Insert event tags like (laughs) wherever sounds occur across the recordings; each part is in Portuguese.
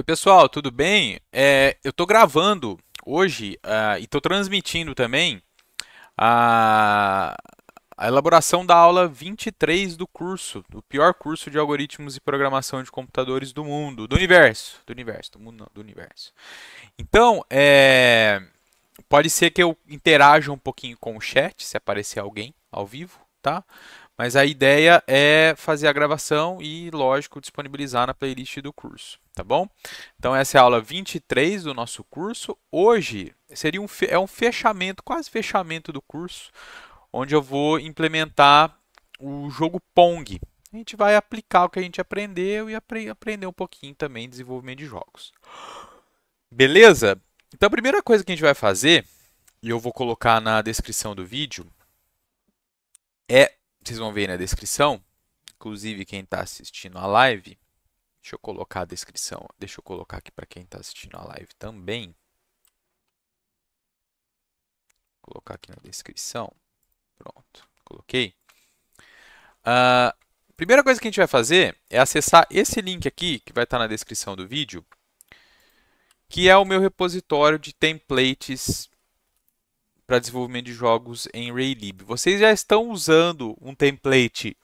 Oi, pessoal, tudo bem? É, eu estou gravando hoje uh, e estou transmitindo também a, a, elaboração da aula 23 do curso, do pior curso de algoritmos e programação de computadores do mundo, do universo, do universo, do mundo não, do universo. Então, é, pode ser que eu interaja um pouquinho com o chat, se aparecer alguém ao vivo, tá? Mas a ideia é fazer a gravação e, lógico, disponibilizar na playlist do curso, tá bom? Então essa é a aula 23 do nosso curso. Hoje seria um, é um fechamento, quase fechamento do curso, onde eu vou implementar o jogo Pong. A gente vai aplicar o que a gente aprendeu e apre aprender um pouquinho também de desenvolvimento de jogos. Beleza? Então a primeira coisa que a gente vai fazer, e eu vou colocar na descrição do vídeo, é vocês vão ver na descrição, inclusive quem está assistindo a live, deixa eu colocar a descrição, deixa eu colocar aqui para quem está assistindo a live também. Vou colocar aqui na descrição. Pronto, coloquei. Uh, primeira coisa que a gente vai fazer é acessar esse link aqui, que vai estar tá na descrição do vídeo, que é o meu repositório de templates para desenvolvimento de jogos em Raylib. Vocês já estão usando um template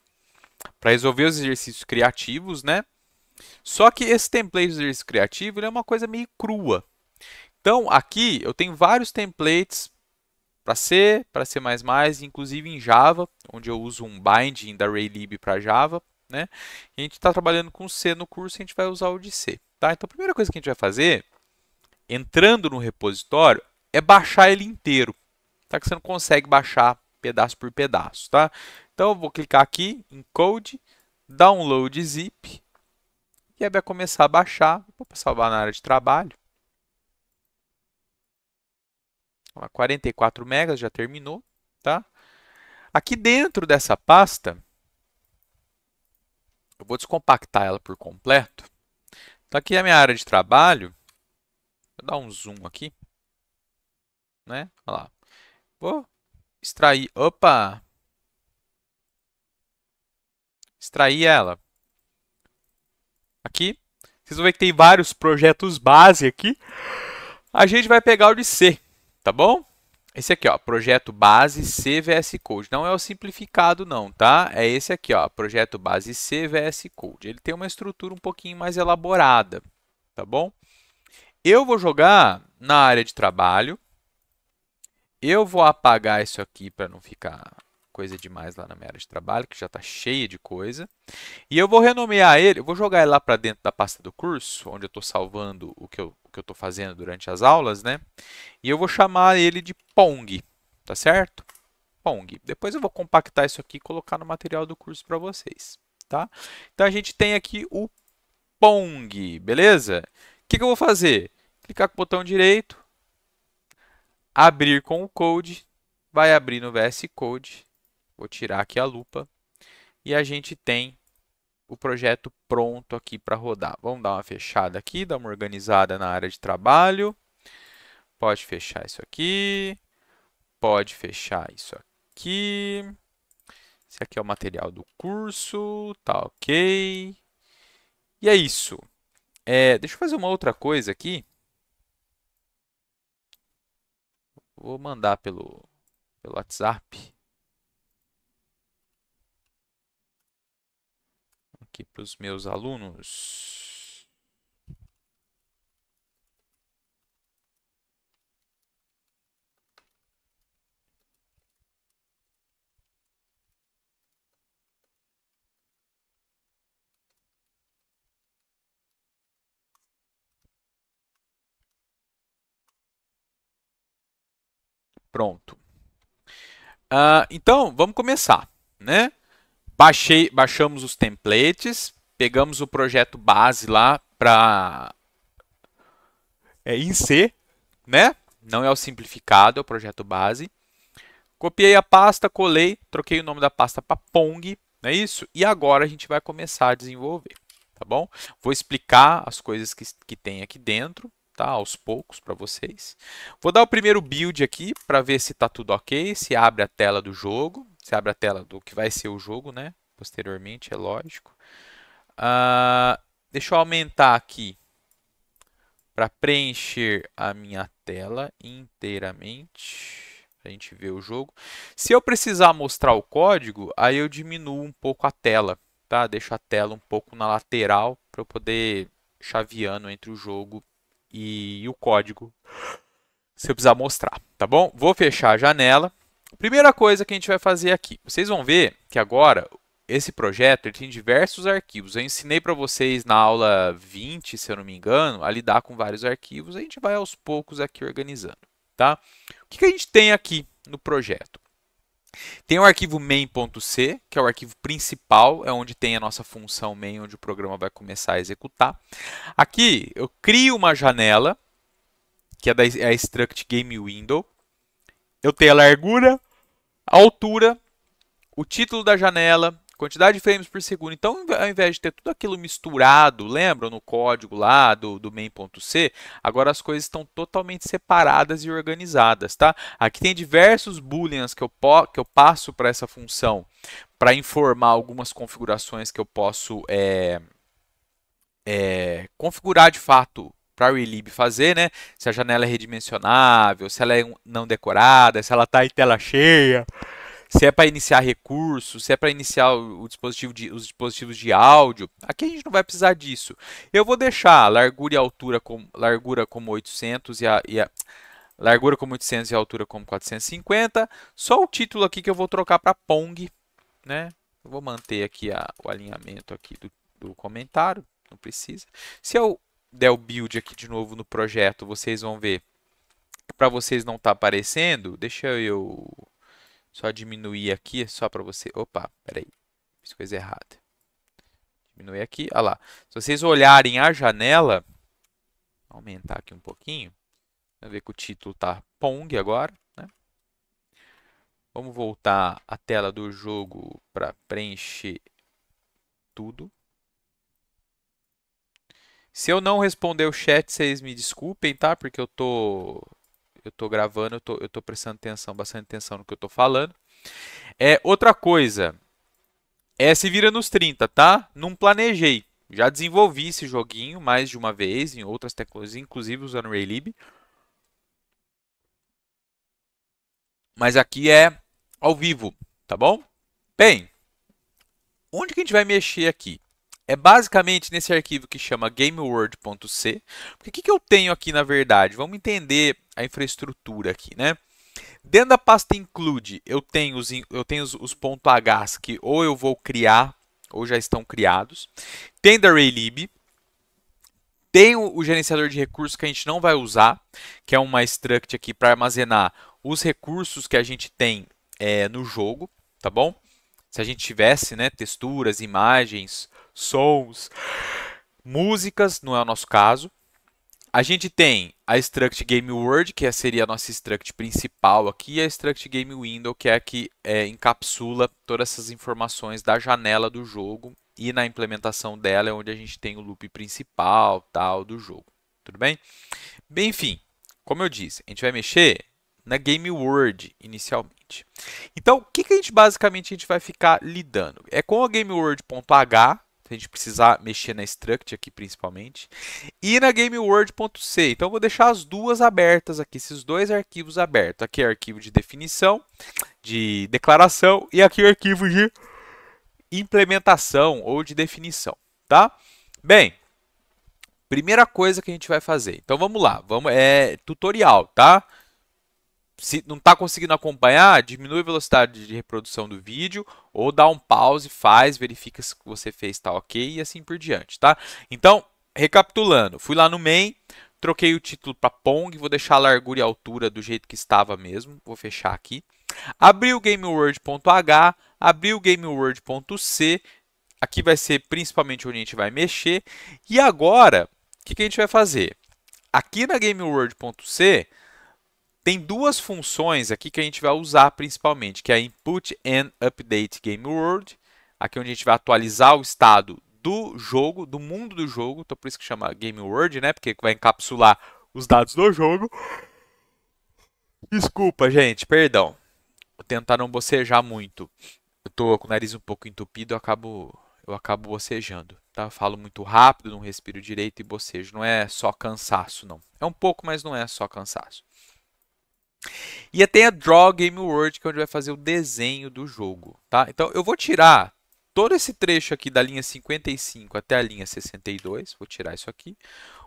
para resolver os exercícios criativos, né? Só que esse template de exercício criativo é uma coisa meio crua. Então, aqui eu tenho vários templates para C, para C++, inclusive em Java, onde eu uso um binding da Raylib para Java. Né? a gente está trabalhando com C no curso, a gente vai usar o de C. Tá? Então, a primeira coisa que a gente vai fazer, entrando no repositório, é baixar ele inteiro tá? Que você não consegue baixar pedaço por pedaço, tá? Então eu vou clicar aqui em Code, Download Zip, e aí vai começar a baixar. Vou salvar na área de trabalho. 44 megas, já terminou, tá? Aqui dentro dessa pasta, eu vou descompactar ela por completo. Então aqui é a minha área de trabalho. Vou dar um zoom aqui. Né? Olha lá. Vou extrair. Opa! Extrair ela. Aqui. Vocês vão ver que tem vários projetos base aqui. A gente vai pegar o de C, tá bom? Esse aqui, ó, projeto base CVS Code. Não é o simplificado não, tá? É esse aqui, ó, projeto base CVS Code. Ele tem uma estrutura um pouquinho mais elaborada, tá bom? Eu vou jogar na área de trabalho eu vou apagar isso aqui para não ficar coisa demais lá na minha área de trabalho, que já está cheia de coisa. E eu vou renomear ele, eu vou jogar ele lá para dentro da pasta do curso, onde eu estou salvando o que eu estou fazendo durante as aulas, né? E eu vou chamar ele de Pong, tá certo? Pong. Depois eu vou compactar isso aqui e colocar no material do curso para vocês, tá? Então a gente tem aqui o Pong, beleza? O que, que eu vou fazer? Clicar com o botão direito, abrir com o code, vai abrir no VS Code, vou tirar aqui a lupa, e a gente tem o projeto pronto aqui para rodar. Vamos dar uma fechada aqui, dar uma organizada na área de trabalho. Pode fechar isso aqui, pode fechar isso aqui. Esse aqui é o material do curso, tá ok. E é isso. É, deixa eu fazer uma outra coisa aqui. Vou mandar pelo, pelo WhatsApp. Aqui para os meus alunos. Pronto. Uh, então, vamos começar. Né? Baixei, baixamos os templates, pegamos o projeto base lá para é em C, né? Não é o simplificado, é o projeto base. Copiei a pasta, colei, troquei o nome da pasta para Pong, não é isso? E agora a gente vai começar a desenvolver, tá bom? Vou explicar as coisas que, que tem aqui dentro, tá? Aos poucos para vocês. Vou dar o primeiro build aqui para ver se tá tudo ok, se abre a tela do jogo, se abre a tela do que vai ser o jogo, né? Posteriormente, é lógico. Uh, deixa eu aumentar aqui para preencher a minha tela inteiramente. A gente vê o jogo. Se eu precisar mostrar o código, aí eu diminuo um pouco a tela, tá? Deixo a tela um pouco na lateral para eu poder chaveando entre o jogo e o código se eu precisar mostrar, tá bom? Vou fechar a janela. Primeira coisa que a gente vai fazer aqui. Vocês vão ver que agora esse projeto tem diversos arquivos. Eu ensinei para vocês na aula 20, se eu não me engano, a lidar com vários arquivos. A gente vai aos poucos aqui organizando, tá? O que, que a gente tem aqui no projeto? Tem o arquivo main.c, que é o arquivo principal, é onde tem a nossa função main, onde o programa vai começar a executar. Aqui eu crio uma janela, que é, da, é a struct game window. Eu tenho a largura, a altura, o título da janela, quantidade de frames por segundo. Então, ao invés de ter tudo aquilo misturado, lembram no código lá do, do main.c, agora as coisas estão totalmente separadas e organizadas, tá? Aqui tem diversos booleans que eu, que eu passo para essa função para informar algumas configurações que eu posso é, é, configurar de fato para o Relib fazer, né? Se a janela é redimensionável, se ela é não decorada, se ela está em tela cheia se é para iniciar recurso, se é para iniciar o dispositivo de, os dispositivos de áudio. Aqui a gente não vai precisar disso. Eu vou deixar a largura e a altura como largura como 800 e a, e a largura como 800 e a altura como 450. Só o título aqui que eu vou trocar para Pong, né? Eu vou manter aqui a, o alinhamento aqui do, do comentário, não precisa. Se eu der o build aqui de novo no projeto, vocês vão ver para vocês não tá aparecendo. Deixa eu só diminuir aqui, só para você... Opa, peraí, fiz coisa errada. Diminuir aqui, olha lá. Se vocês olharem a janela, aumentar aqui um pouquinho. Vai ver que o título tá Pong agora, né? Vamos voltar a tela do jogo para preencher tudo. Se eu não responder o chat, vocês me desculpem, tá? Porque eu tô eu tô gravando, eu tô, eu tô prestando atenção, bastante atenção no que eu tô falando. É, outra coisa, é se vira nos 30, tá? Não planejei. Já desenvolvi esse joguinho mais de uma vez em outras tecnologias, inclusive usando o Raylib. Mas aqui é ao vivo, tá bom? Bem, onde que a gente vai mexer aqui? É basicamente nesse arquivo que chama gameworld.c. o que, que eu tenho aqui na verdade? Vamos entender a infraestrutura aqui, né? Dentro da pasta include, eu tenho os, eu tenho os, os .hs que ou eu vou criar ou já estão criados. Tem da ArrayLib. tem o, o gerenciador de recursos que a gente não vai usar, que é uma struct aqui para armazenar os recursos que a gente tem é, no jogo, tá bom? Se a gente tivesse né, texturas, imagens, sons, músicas, não é o nosso caso. A gente tem a struct game word, que é- seria a nossa struct principal aqui, e a struct game window, que é a que é, encapsula todas essas informações da janela do jogo e na implementação dela é onde a gente tem o loop principal tal do jogo. Tudo bem? Bem, enfim, como eu disse, a gente vai mexer na game word inicialmente. Então, o que, que a gente basicamente a gente vai ficar lidando? É com a game word.h, a gente precisar mexer na struct aqui principalmente, e na gameworld.c. Então vou deixar as duas abertas aqui, esses dois arquivos abertos. Aqui é o arquivo de definição, de declaração, e aqui é o arquivo de implementação ou de definição, tá? Bem, primeira coisa que a gente vai fazer. Então vamos lá, vamos é tutorial, tá? se não está conseguindo acompanhar, diminui a velocidade de reprodução do vídeo ou dá um pause, faz, verifica se você fez está ok e assim por diante, tá? Então, recapitulando, fui lá no main, troquei o título para Pong, vou deixar a largura e a altura do jeito que estava mesmo, vou fechar aqui. Abri o GameWorld.h, abri o GameWorld.c, aqui vai ser principalmente onde a gente vai mexer. E agora, o que, que a gente vai fazer? Aqui na GameWorld.c, tem duas funções aqui que a gente vai usar principalmente, que é Input and Update Game World, aqui onde a gente vai atualizar o estado do jogo, do mundo do jogo, então por isso que chama Game World, né? Porque vai encapsular os dados do jogo. Desculpa, gente, perdão. Vou tentar não bocejar muito. Eu tô com o nariz um pouco entupido, eu acabo eu acabo bocejando. Tá? Eu falo muito rápido, não respiro direito e bocejo. Não é só cansaço, não. É um pouco, mas não é só cansaço. E até a Draw Game World, que é onde vai fazer o desenho do jogo, tá? Então eu vou tirar todo esse trecho aqui da linha 55 até a linha 62, vou tirar isso aqui.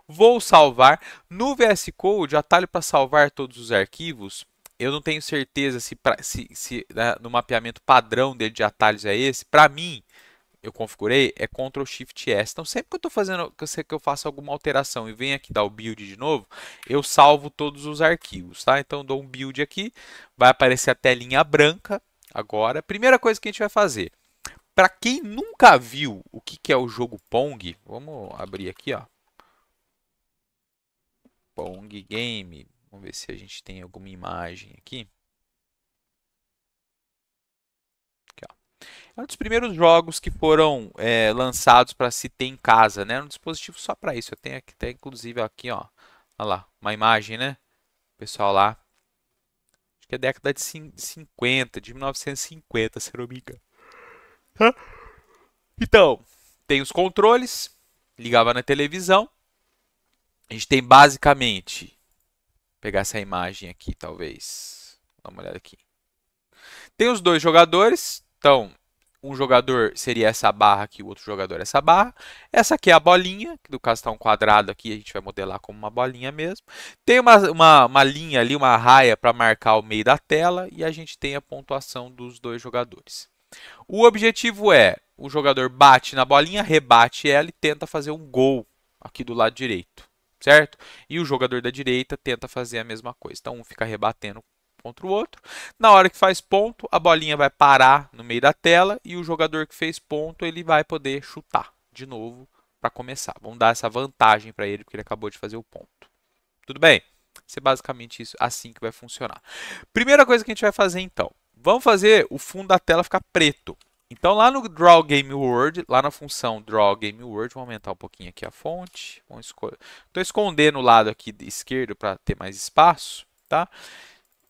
Vou salvar. No VS Code, atalho para salvar todos os arquivos, eu não tenho certeza se, pra, se, se né, no mapeamento padrão dele de atalhos é esse. Para mim, eu configurei é Ctrl Shift S. Então sempre que eu estou fazendo, que eu, sei que eu faço alguma alteração e venho aqui dar o build de novo, eu salvo todos os arquivos, tá? Então dou um build aqui, vai aparecer a telinha branca agora. Primeira coisa que a gente vai fazer, para quem nunca viu o que, que é o jogo Pong, vamos abrir aqui, ó. Pong Game, vamos ver se a gente tem alguma imagem aqui. É um dos primeiros jogos que foram é, lançados para se ter em casa, né? É um dispositivo só para isso. Eu tenho aqui, até tá, inclusive aqui, ó, olha lá, uma imagem, né? pessoal lá, acho que é década de 50, de 1950, se não me engano. Então, tem os controles, ligava na televisão. A gente tem basicamente, vou pegar essa imagem aqui, talvez, dá uma olhada aqui. Tem os dois jogadores, então, um jogador seria essa barra aqui, o outro jogador essa barra. Essa aqui é a bolinha, que no caso está um quadrado aqui, a gente vai modelar como uma bolinha mesmo. Tem uma, uma, uma linha ali, uma raia para marcar o meio da tela e a gente tem a pontuação dos dois jogadores. O objetivo é, o jogador bate na bolinha, rebate ela e tenta fazer um gol aqui do lado direito, certo? E o jogador da direita tenta fazer a mesma coisa. Então, um fica rebatendo contra o outro. Na hora que faz ponto, a bolinha vai parar no meio da tela e o jogador que fez ponto ele vai poder chutar de novo para começar. Vamos dar essa vantagem para ele porque ele acabou de fazer o ponto. Tudo bem? É basicamente isso, assim que vai funcionar. Primeira coisa que a gente vai fazer então, vamos fazer o fundo da tela ficar preto. Então lá no Draw Game Word, lá na função Draw Game Word, vou aumentar um pouquinho aqui a fonte. Estou escondendo o lado aqui esquerdo para ter mais espaço, tá?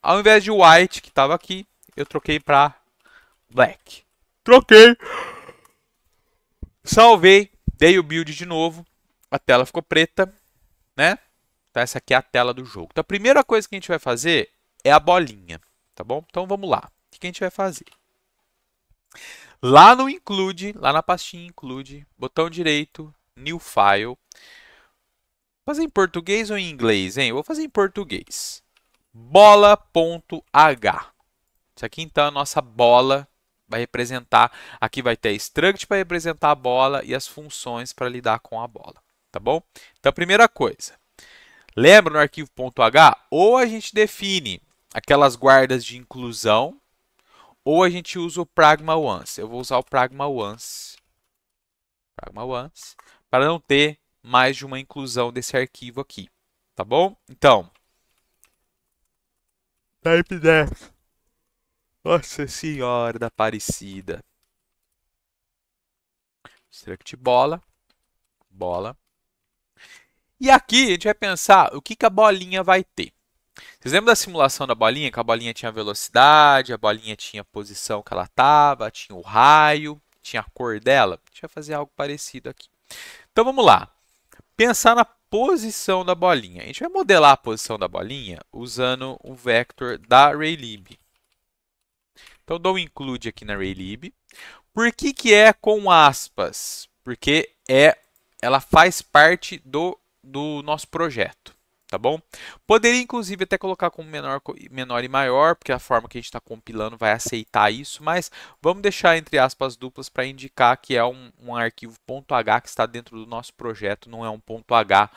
Ao invés de white, que estava aqui, eu troquei para black. Troquei. Salvei, dei o build de novo. A tela ficou preta, né? Então essa aqui é a tela do jogo. Então a primeira coisa que a gente vai fazer é a bolinha, tá bom? Então vamos lá. O que a gente vai fazer? Lá no include, lá na pastinha include, botão direito, new file. Vou fazer em português ou em inglês, hein? Eu vou fazer em português bola.h. Isso aqui então é a nossa bola vai representar, aqui vai ter struct para representar a bola e as funções para lidar com a bola, tá bom? Então, primeira coisa, lembra no arquivo .h, ou a gente define aquelas guardas de inclusão, ou a gente usa o pragma once. Eu vou usar o pragma once, pragma once, para não ter mais de uma inclusão desse arquivo aqui, tá bom? Então, Type tá 10. Nossa senhora da parecida. Struct bola. Bola. E aqui a gente vai pensar o que, que a bolinha vai ter. Vocês lembram da simulação da bolinha? Que a bolinha tinha velocidade, a bolinha tinha a posição que ela estava, tinha o raio, tinha a cor dela. gente vai fazer algo parecido aqui. Então vamos lá. Pensar na posição da bolinha. A gente vai modelar a posição da bolinha usando um vector da RayLib. Então, dou um include aqui na RayLib. Por que, que é com aspas? Porque é, ela faz parte do, do nosso projeto tá bom? Poderia, inclusive, até colocar como menor, menor e maior, porque a forma que a gente está compilando vai aceitar isso, mas vamos deixar entre aspas duplas para indicar que é um, um arquivo .h que está dentro do nosso projeto, não é um .h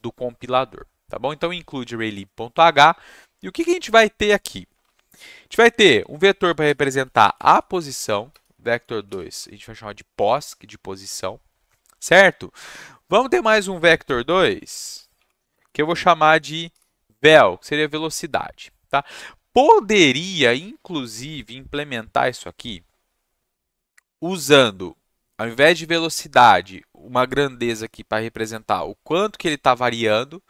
do compilador, tá bom? Então, include raylib.h. E o que, que a gente vai ter aqui? A gente vai ter um vetor para representar a posição, vector 2, a gente vai chamar de pos, de posição, certo? Vamos ter mais um vector 2, que eu vou chamar de vel, que seria velocidade. Tá? Poderia, inclusive, implementar isso aqui usando, ao invés de velocidade, uma grandeza aqui para representar o quanto que ele está variando,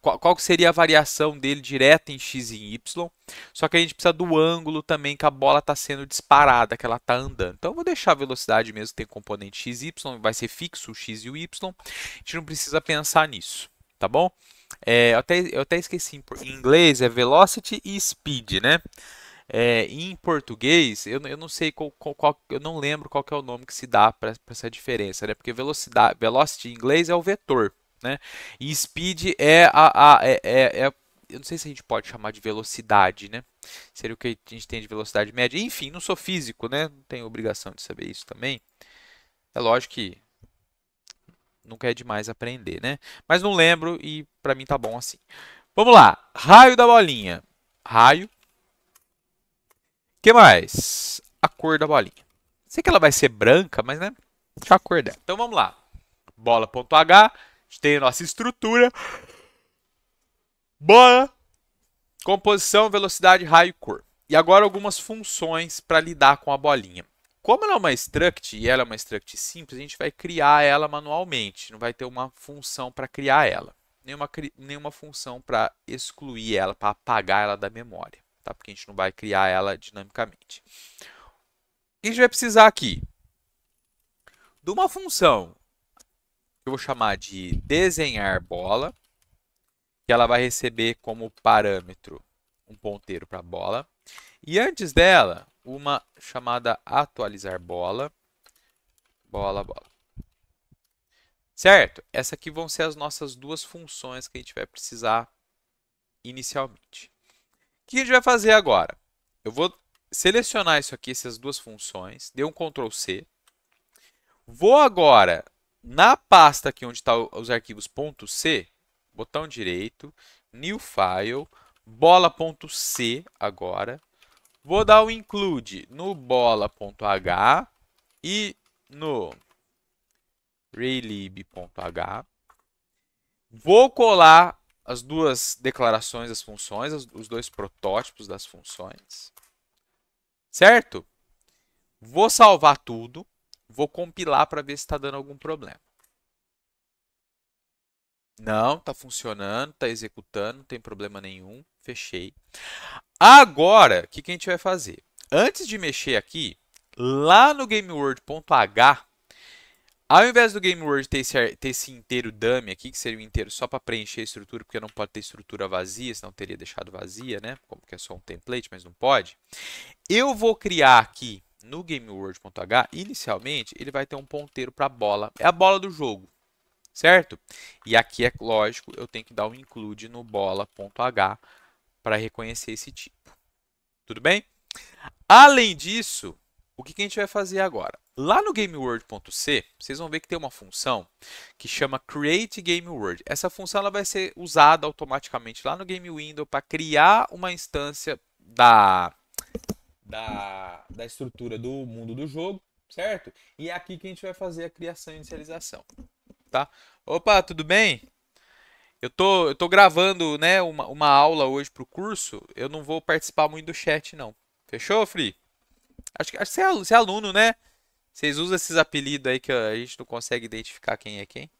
qual, qual, seria a variação dele direta em x e em y, só que a gente precisa do ângulo também que a bola está sendo disparada, que ela está andando. Então, eu vou deixar a velocidade mesmo, tem componente x, y, vai ser fixo o x e o y, a gente não precisa pensar nisso tá bom? É, eu, até, eu até esqueci, em inglês é velocity e speed, né? É, em português, eu, eu não sei qual, qual, qual, eu não lembro qual é o nome que se dá para essa diferença, né? Porque velocidade, velocity em inglês é o vetor, né? E speed é a, a é, é, é, eu não sei se a gente pode chamar de velocidade, né? Seria o que a gente tem de velocidade média. Enfim, não sou físico, né? Não tenho obrigação de saber isso também. É lógico que nunca é demais aprender, né? Mas não lembro e para mim tá bom assim. Vamos lá. Raio da bolinha. Raio. que mais? A cor da bolinha. Sei que ela vai ser branca, mas né? Já a cor dela. Então vamos lá. Bola.h. A gente tem a nossa estrutura. Bola. Composição, velocidade, raio e cor. E agora algumas funções para lidar com a bolinha. Como ela é uma struct e ela é uma struct simples, a gente vai criar ela manualmente, não vai ter uma função para criar ela, nenhuma, nenhuma função para excluir ela, para apagar ela da memória, tá? porque a gente não vai criar ela dinamicamente. a gente vai precisar aqui de uma função que eu vou chamar de desenhar bola, que ela vai receber como parâmetro um ponteiro para a bola. E antes dela, uma chamada atualizar bola. Bola, bola. Certo? Essas aqui vão ser as nossas duas funções que a gente vai precisar inicialmente. O que a gente vai fazer agora? Eu vou selecionar isso aqui, essas duas funções, dei um Ctrl C. Vou agora na pasta aqui onde estão tá os arquivos .c, botão direito, New File, bola.c agora. Vou dar o include no bola.h e no raylib.h. Vou colar as duas declarações das funções, os dois protótipos das funções. Certo? Vou salvar tudo. Vou compilar para ver se está dando algum problema. Não, está funcionando, está executando, não tem problema nenhum. Fechei. Agora, o que, que a gente vai fazer? Antes de mexer aqui, lá no GameWorld.h, ao invés do GameWorld ter esse, ter esse inteiro dummy aqui, que seria o um inteiro só para preencher a estrutura, porque não pode ter estrutura vazia, senão teria deixado vazia, né? Como que é só um template, mas não pode. Eu vou criar aqui no GameWorld.h inicialmente, ele vai ter um ponteiro para a bola. É a bola do jogo, certo? E aqui é lógico, eu tenho que dar um include no bola.h para reconhecer esse tipo. Tudo bem? Além disso, o que a gente vai fazer agora? Lá no GameWord.c, vocês vão ver que tem uma função que chama Create GameWord. Essa função ela vai ser usada automaticamente lá no Game Window para criar uma instância da, da, da estrutura do mundo do jogo, certo? E é aqui que a gente vai fazer a criação e inicialização, tá? Opa, tudo bem? Eu tô, eu tô gravando, né, uma, uma aula hoje pro curso. Eu não vou participar muito do chat, não. Fechou, Fri? Acho que, acho que você, é, é aluno, né? Vocês usam esses apelidos aí que a gente não consegue identificar quem é quem.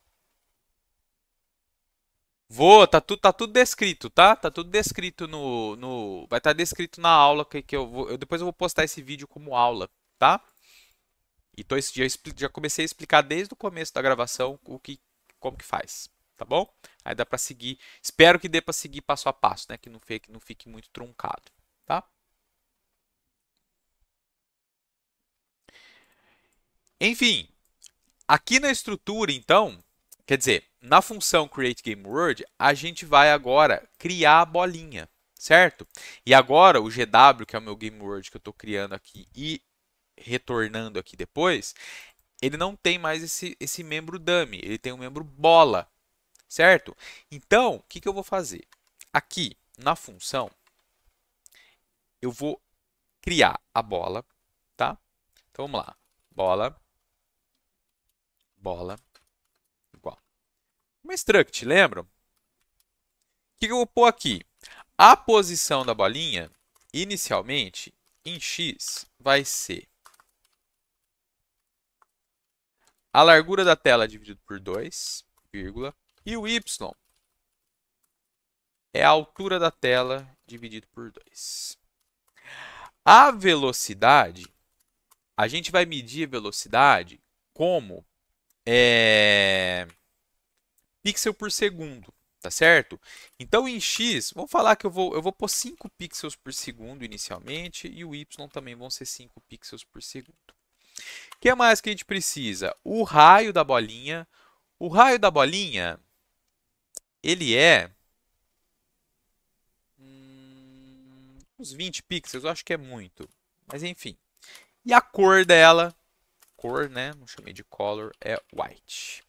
Vou, tá tudo, tá tudo descrito, tá? Tá tudo descrito no. no vai estar tá descrito na aula que, que eu vou. Eu, depois eu vou postar esse vídeo como aula, tá? E tô, já, já comecei a explicar desde o começo da gravação o que, como que faz tá bom? Aí dá para seguir, espero que dê para seguir passo a passo, né? Que não fique, não fique muito truncado, tá? Enfim, aqui na estrutura, então, quer dizer, na função create game world a gente vai agora criar a bolinha, certo? E agora o GW, que é o meu game world que eu estou criando aqui e retornando aqui depois, ele não tem mais esse, esse membro dummy, ele tem um membro bola certo? Então, o que, que eu vou fazer? Aqui na função, eu vou criar a bola, tá? Então vamos lá, bola, bola, igual. Uma struct, lembram? O que, que eu vou pôr aqui? A posição da bolinha, inicialmente, em x, vai ser a largura da tela dividido por 2, vírgula, e o y é a altura da tela dividido por 2. A velocidade, a gente vai medir a velocidade como é, pixel por segundo, tá certo? Então em x, vamos falar que eu vou, eu vou pôr 5 pixels por segundo inicialmente e o y também vão ser 5 pixels por segundo. O que mais que a gente precisa? O raio da bolinha. O raio da bolinha, ele é hum, uns 20 pixels, eu acho que é muito. Mas enfim. E a cor dela, cor, né? Não chamei de color, é white.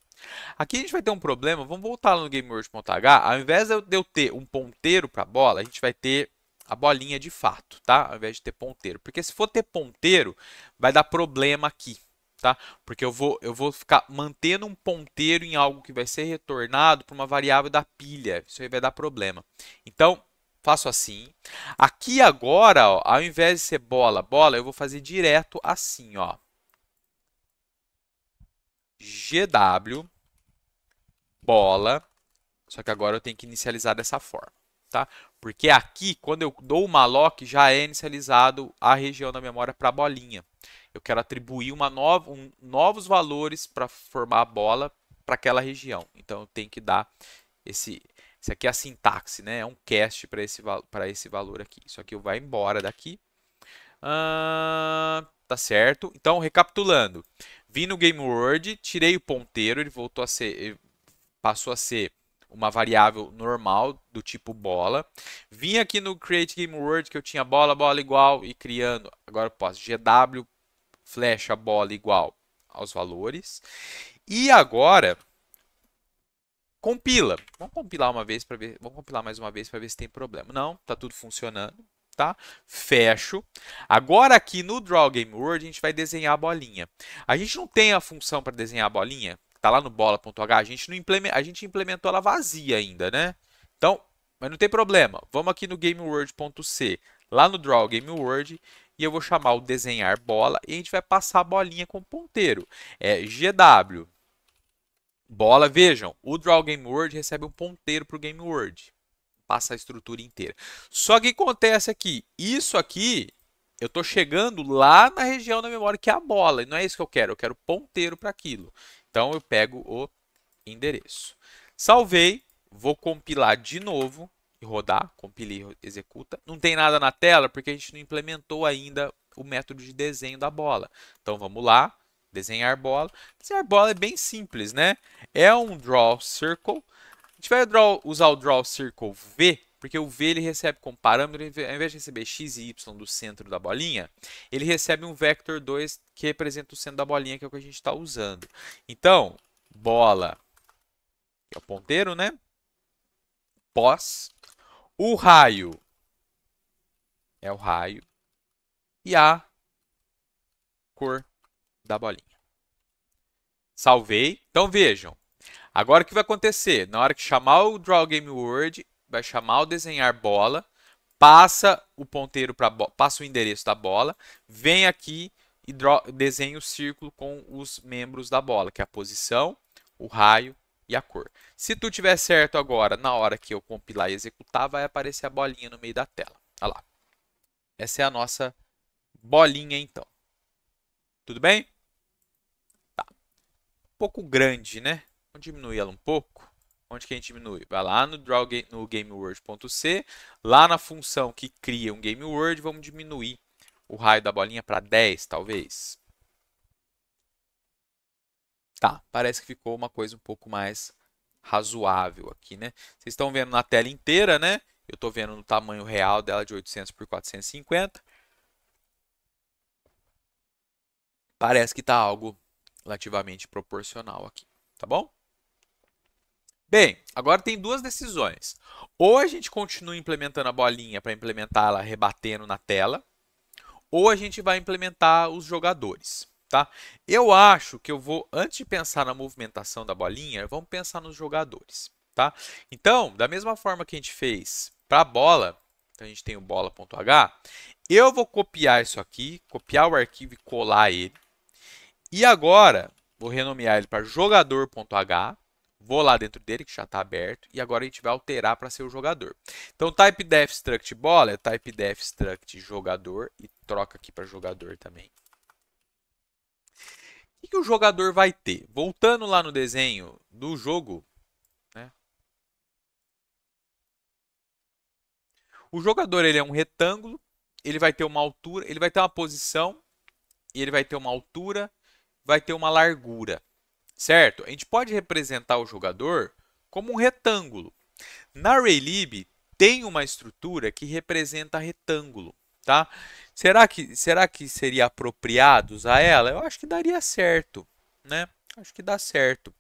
Aqui a gente vai ter um problema, vamos voltar lá no GameWorld.h, ao invés de eu ter um ponteiro para a bola, a gente vai ter a bolinha de fato, tá? Ao invés de ter ponteiro. Porque se for ter ponteiro, vai dar problema aqui tá? Porque eu vou, eu vou ficar mantendo um ponteiro em algo que vai ser retornado para uma variável da pilha. Isso aí vai dar problema. Então, faço assim. Aqui agora, ó, ao invés de ser bola, bola, eu vou fazer direto assim, ó. GW bola. Só que agora eu tenho que inicializar dessa forma, tá? Porque aqui, quando eu dou o malloc, já é inicializado a região da memória para bolinha eu quero atribuir uma nova, um, novos valores para formar a bola para aquela região. Então eu tenho que dar esse isso aqui é a sintaxe, né? É um cast para esse, esse valor aqui. Isso aqui vai embora daqui. Ah, tá certo? Então, recapitulando. Vim no game World, tirei o ponteiro, ele voltou a ser passou a ser uma variável normal do tipo bola. Vim aqui no create game World que eu tinha bola, bola igual e criando. Agora eu posso GW flecha bola igual aos valores. E agora compila. Vamos compilar uma vez para ver, vamos compilar mais uma vez para ver se tem problema. Não, está tudo funcionando, tá? Fecho. Agora aqui no Draw Game World a gente vai desenhar a bolinha. A gente não tem a função para desenhar a bolinha, está lá no bola.h, a gente não a gente implementou ela vazia ainda, né? Então, mas não tem problema. Vamos aqui no gameworld.c, lá no Draw Game World e eu vou chamar o desenhar bola e a gente vai passar a bolinha com o ponteiro. É GW. Bola, vejam, o Draw Game Word recebe um ponteiro para o Game Word. Passa a estrutura inteira. Só que acontece aqui, isso aqui, eu estou chegando lá na região da memória que é a bola. E não é isso que eu quero, eu quero ponteiro para aquilo. Então eu pego o endereço. Salvei, vou compilar de novo rodar, compila e executa. Não tem nada na tela porque a gente não implementou ainda o método de desenho da bola. Então vamos lá, desenhar bola. Desenhar bola é bem simples, né? É um draw circle. A gente vai draw, usar o draw circle V, porque o V ele recebe como parâmetro, ao invés de receber x e y do centro da bolinha, ele recebe um vector 2 que representa o centro da bolinha, que é o que a gente está usando. Então, bola, que é o ponteiro, né? Pós, o raio é o raio e a cor da bolinha. Salvei. Então vejam, agora o que vai acontecer? Na hora que chamar o Draw Game Word, vai chamar o desenhar bola, passa o ponteiro para passa o endereço da bola, vem aqui e draw, desenha o círculo com os membros da bola, que é a posição, o raio e a cor. Se tu tiver certo agora, na hora que eu compilar e executar, vai aparecer a bolinha no meio da tela. Olha lá. Essa é a nossa bolinha, então. Tudo bem? Tá. Um pouco grande, né? Vamos diminuir ela um pouco. Onde que a gente diminui? Vai lá no, draw game, no GameWord.c, lá na função que cria um GameWord, vamos diminuir o raio da bolinha para 10, talvez. Tá, parece que ficou uma coisa um pouco mais razoável aqui, né? Vocês estão vendo na tela inteira, né? Eu estou vendo no tamanho real dela de 800 por 450. Parece que está algo relativamente proporcional aqui, tá bom? Bem, agora tem duas decisões. Ou a gente continua implementando a bolinha para implementá-la rebatendo na tela, ou a gente vai implementar os jogadores. Tá? Eu acho que eu vou, antes de pensar na movimentação da bolinha, vamos pensar nos jogadores. Tá? Então, da mesma forma que a gente fez para a bola, então a gente tem o bola.h, eu vou copiar isso aqui, copiar o arquivo e colar ele. E agora, vou renomear ele para jogador.h, vou lá dentro dele, que já está aberto, e agora a gente vai alterar para ser o jogador. Então, type def struct bola é type def struct jogador, e troca aqui para jogador também que, que o jogador vai ter? Voltando lá no desenho do jogo, né? o jogador ele é um retângulo, ele vai ter uma altura, ele vai ter uma posição, e ele vai ter uma altura, vai ter uma largura, certo? A gente pode representar o jogador como um retângulo. Na Raylib tem uma estrutura que representa retângulo tá? Será que, será que seria apropriado usar ela? Eu acho que daria certo, né? Acho que dá certo.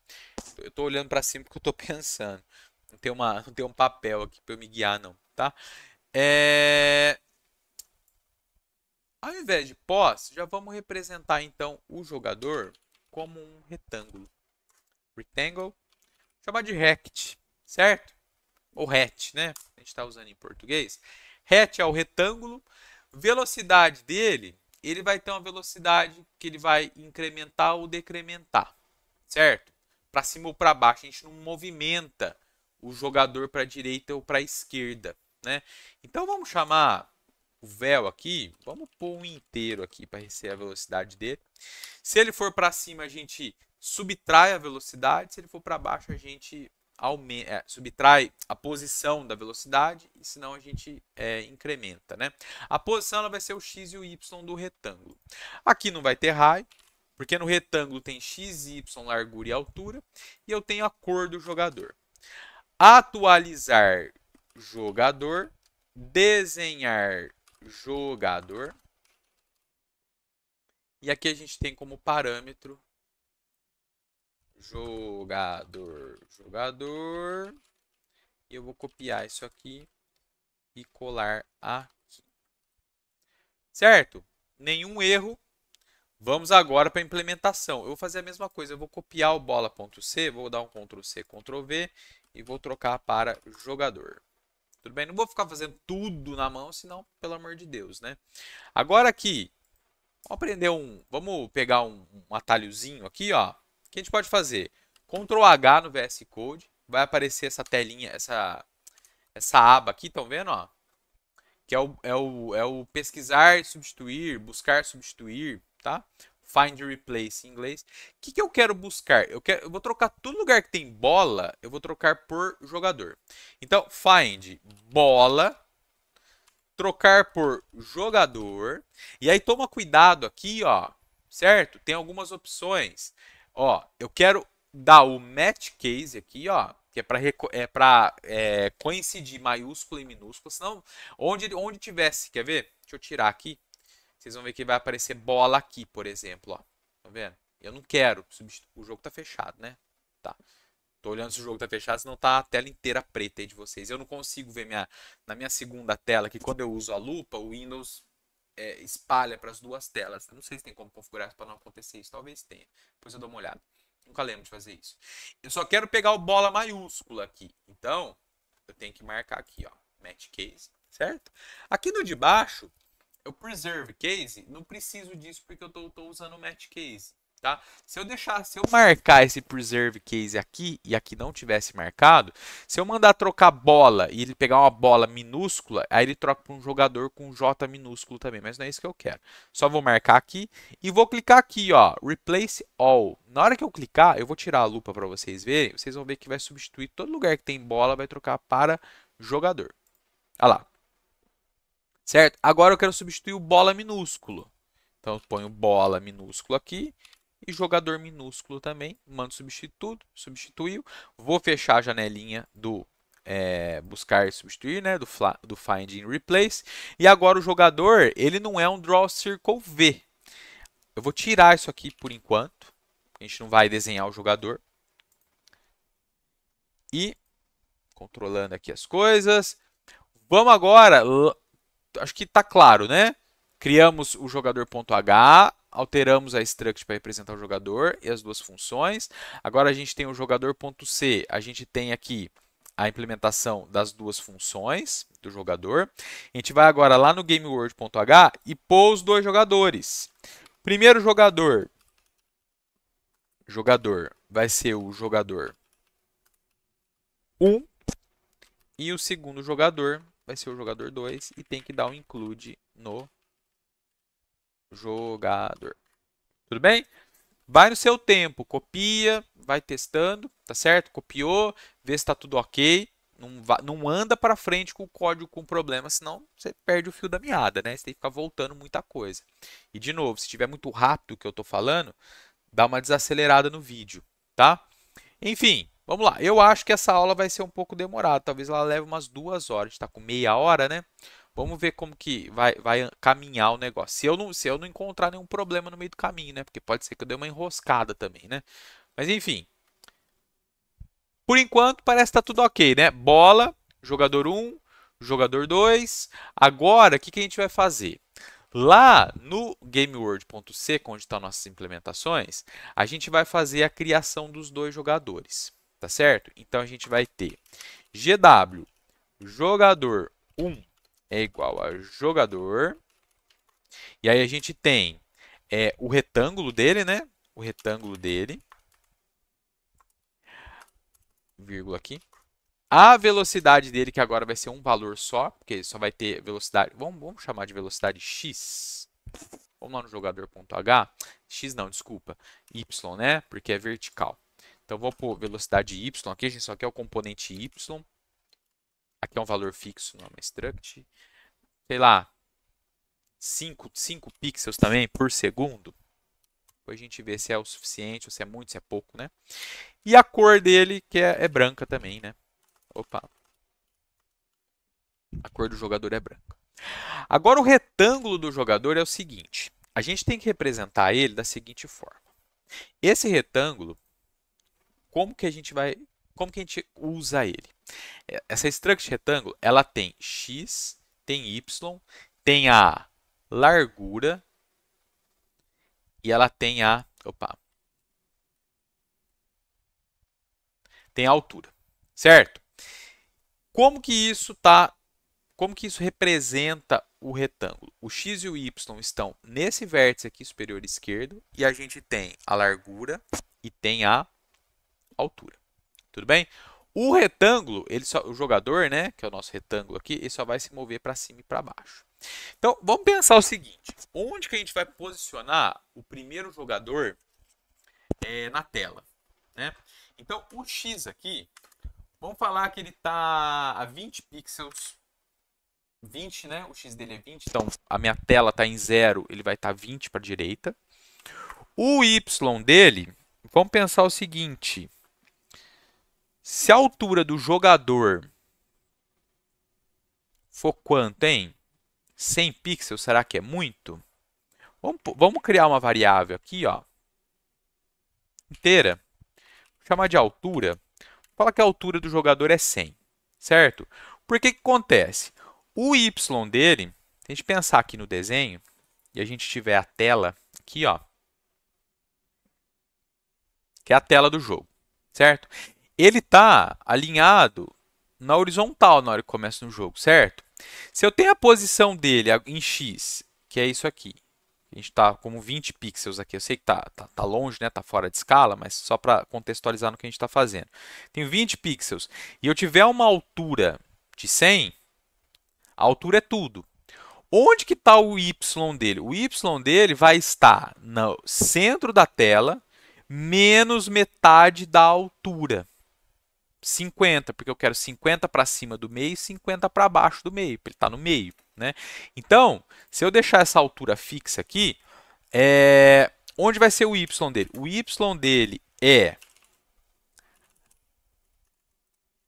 Eu estou olhando para cima porque eu estou (laughs) pensando. Não tem, uma, não tem um papel aqui para eu me guiar, não, tá? É... Ao invés de pós, já vamos representar então o jogador como um retângulo. Rectangle, chamar de rect, certo? Ou ret, né? A gente está usando em português. Ret é o retângulo velocidade dele, ele vai ter uma velocidade que ele vai incrementar ou decrementar, certo? Para cima ou para baixo, a gente não movimenta o jogador para a direita ou para a esquerda, né? Então vamos chamar o véu aqui, vamos pôr um inteiro aqui para receber a velocidade dele. Se ele for para cima, a gente subtrai a velocidade, se ele for para baixo, a gente é, subtrai a posição da velocidade, e senão a gente é, incrementa. Né? A posição ela vai ser o x e o y do retângulo. Aqui não vai ter raio, porque no retângulo tem x, y, largura e altura, e eu tenho a cor do jogador. Atualizar jogador, desenhar jogador. E aqui a gente tem como parâmetro Jogador. Jogador. Eu vou copiar isso aqui e colar aqui. Certo? Nenhum erro. Vamos agora para a implementação. Eu vou fazer a mesma coisa. Eu vou copiar o bola.c, vou dar um Ctrl C, Ctrl V e vou trocar para jogador. Tudo bem? Não vou ficar fazendo tudo na mão, senão, pelo amor de Deus, né? Agora aqui, vamos aprender um... Vamos pegar um, um atalhozinho aqui, ó que a gente pode fazer? Ctrl H no VS Code, vai aparecer essa telinha, essa, essa aba aqui, estão vendo? Ó? Que é o, é, o, é o pesquisar, substituir, buscar, substituir, tá? Find replace em inglês. O que, que eu quero buscar? Eu, quero, eu vou trocar todo lugar que tem bola, eu vou trocar por jogador. Então, find bola, trocar por jogador. E aí toma cuidado aqui, ó, certo? Tem algumas opções. Ó, eu quero dar o match case aqui, ó, que é para é para é, coincidir maiúscula e minúscula, senão onde onde tivesse, quer ver? Deixa eu tirar aqui. Vocês vão ver que vai aparecer bola aqui, por exemplo, ó. Tá vendo? Eu não quero, o jogo tá fechado, né? Tá. Tô olhando se o jogo tá fechado, senão tá a tela inteira preta aí de vocês. Eu não consigo ver minha na minha segunda tela, que quando eu uso a lupa, o Windows é, espalha para as duas telas. não sei se tem como configurar para não acontecer isso. Talvez tenha. Depois eu dou uma olhada. Nunca lembro de fazer isso. Eu só quero pegar o bola maiúscula aqui. Então, eu tenho que marcar aqui, ó. Match case, certo? Aqui no de baixo, eu preserve case. Não preciso disso porque eu estou usando o match case. Tá? Se eu deixar, se eu marcar esse preserve case aqui e aqui não tivesse marcado, se eu mandar trocar bola e ele pegar uma bola minúscula, aí ele troca para um jogador com J minúsculo também, mas não é isso que eu quero. Só vou marcar aqui e vou clicar aqui, ó, replace all. Na hora que eu clicar, eu vou tirar a lupa para vocês verem, vocês vão ver que vai substituir todo lugar que tem bola, vai trocar para jogador. Olha lá. Certo? Agora eu quero substituir o bola minúsculo. Então eu ponho bola minúsculo aqui e jogador minúsculo também, mando substituto, substituiu, vou fechar a janelinha do é, buscar e substituir, né, do, do find and replace, e agora o jogador, ele não é um draw circle V, eu vou tirar isso aqui por enquanto, a gente não vai desenhar o jogador, e controlando aqui as coisas, vamos agora, acho que está claro, né, criamos o jogador.h, alteramos a struct para representar o jogador e as duas funções. Agora a gente tem o jogador.c, a gente tem aqui a implementação das duas funções do jogador. A gente vai agora lá no gameworld.h e pôr os dois jogadores. Primeiro jogador, jogador vai ser o jogador 1 e o segundo jogador vai ser o jogador 2 e tem que dar o um include no jogador. Tudo bem? Vai no seu tempo, copia, vai testando, tá certo? Copiou, vê se está tudo ok. Não, não anda para frente com o código com problema, senão você perde o fio da meada, né? Você tem que ficar voltando muita coisa. E de novo, se tiver muito rápido o que eu estou falando, dá uma desacelerada no vídeo, tá? Enfim, vamos lá. Eu acho que essa aula vai ser um pouco demorada. Talvez ela leve umas duas horas. Está com meia hora, né? Vamos ver como que vai, vai caminhar o negócio. Se eu, não, se eu não encontrar nenhum problema no meio do caminho, né? Porque pode ser que eu dê uma enroscada também, né? Mas enfim. Por enquanto parece que tá tudo ok, né? Bola, jogador 1, jogador 2. Agora, o que, que a gente vai fazer? Lá no GameWorld.c, é onde estão tá nossas implementações, a gente vai fazer a criação dos dois jogadores, tá certo? Então a gente vai ter GW jogador 1 é igual a jogador. E aí a gente tem é, o retângulo dele, né? O retângulo dele. Vírgula aqui. A velocidade dele, que agora vai ser um valor só, porque só vai ter velocidade. Vamos, vamos chamar de velocidade x. Vamos lá no jogador.h. X não, desculpa. Y, né? Porque é vertical. Então vou pôr velocidade y aqui, a gente só quer o componente y. Aqui é um valor fixo, não é uma struct. Sei lá, 5, 5 pixels também por segundo. Depois a gente vê se é o suficiente, se é muito, se é pouco, né? E a cor dele, que é, é branca também, né? Opa. A cor do jogador é branca. Agora, o retângulo do jogador é o seguinte. A gente tem que representar ele da seguinte forma. Esse retângulo, como que a gente vai como que a gente usa ele? É, essa struct retângulo, ela tem x, tem y, tem a largura e ela tem a, opa, tem a altura, certo? Como que isso tá? Como que isso representa o retângulo? O x e o y estão nesse vértice aqui superior esquerdo e a gente tem a largura e tem a altura. Tudo bem? O retângulo, ele só, o jogador, né, que é o nosso retângulo aqui, ele só vai se mover para cima e para baixo. Então, vamos pensar o seguinte: onde que a gente vai posicionar o primeiro jogador é, na tela, né? Então, o x aqui, vamos falar que ele está a 20 pixels 20, né? O x dele é 20, então a minha tela está em 0, ele vai estar tá 20 para a direita. O y dele, vamos pensar o seguinte, se a altura do jogador for quanto, hein? 100 pixels, será que é muito? Vamos, vamos criar uma variável aqui, ó. Inteira. Vou chamar de altura. Fala que a altura do jogador é 100, certo? Por que que acontece? O Y dele, se a gente pensar aqui no desenho, e a gente tiver a tela aqui, ó, que é a tela do jogo, certo? ele está alinhado na horizontal na hora que começa no jogo, certo? Se eu tenho a posição dele em X, que é isso aqui, a gente está como 20 pixels aqui, eu sei que está tá, tá, longe, né? tá fora de escala, mas só para contextualizar no que a gente está fazendo. Tenho 20 pixels e eu tiver uma altura de 100, a altura é tudo. Onde que está o Y dele? O Y dele vai estar no centro da tela, menos metade da altura. 50, porque eu quero 50 para cima do meio e 50 para baixo do meio, para ele estar tá no meio. Né? Então, se eu deixar essa altura fixa aqui, é... onde vai ser o y dele? O y dele é...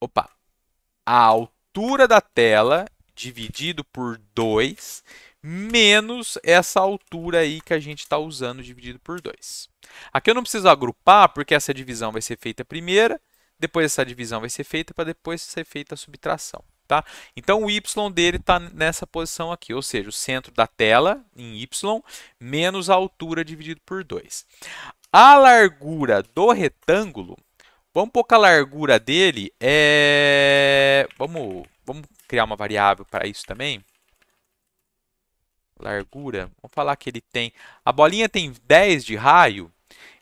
Opa! A altura da tela dividido por 2 menos essa altura aí que a gente está usando dividido por 2. Aqui eu não preciso agrupar, porque essa divisão vai ser feita primeira, depois essa divisão vai ser feita para depois ser feita a subtração. Tá? Então o y dele está nessa posição aqui, ou seja, o centro da tela em y menos a altura dividido por 2. A largura do retângulo, vamos pôr que a largura dele é... Vamos, vamos criar uma variável para isso também. Largura, vamos falar que ele tem... A bolinha tem 10 de raio,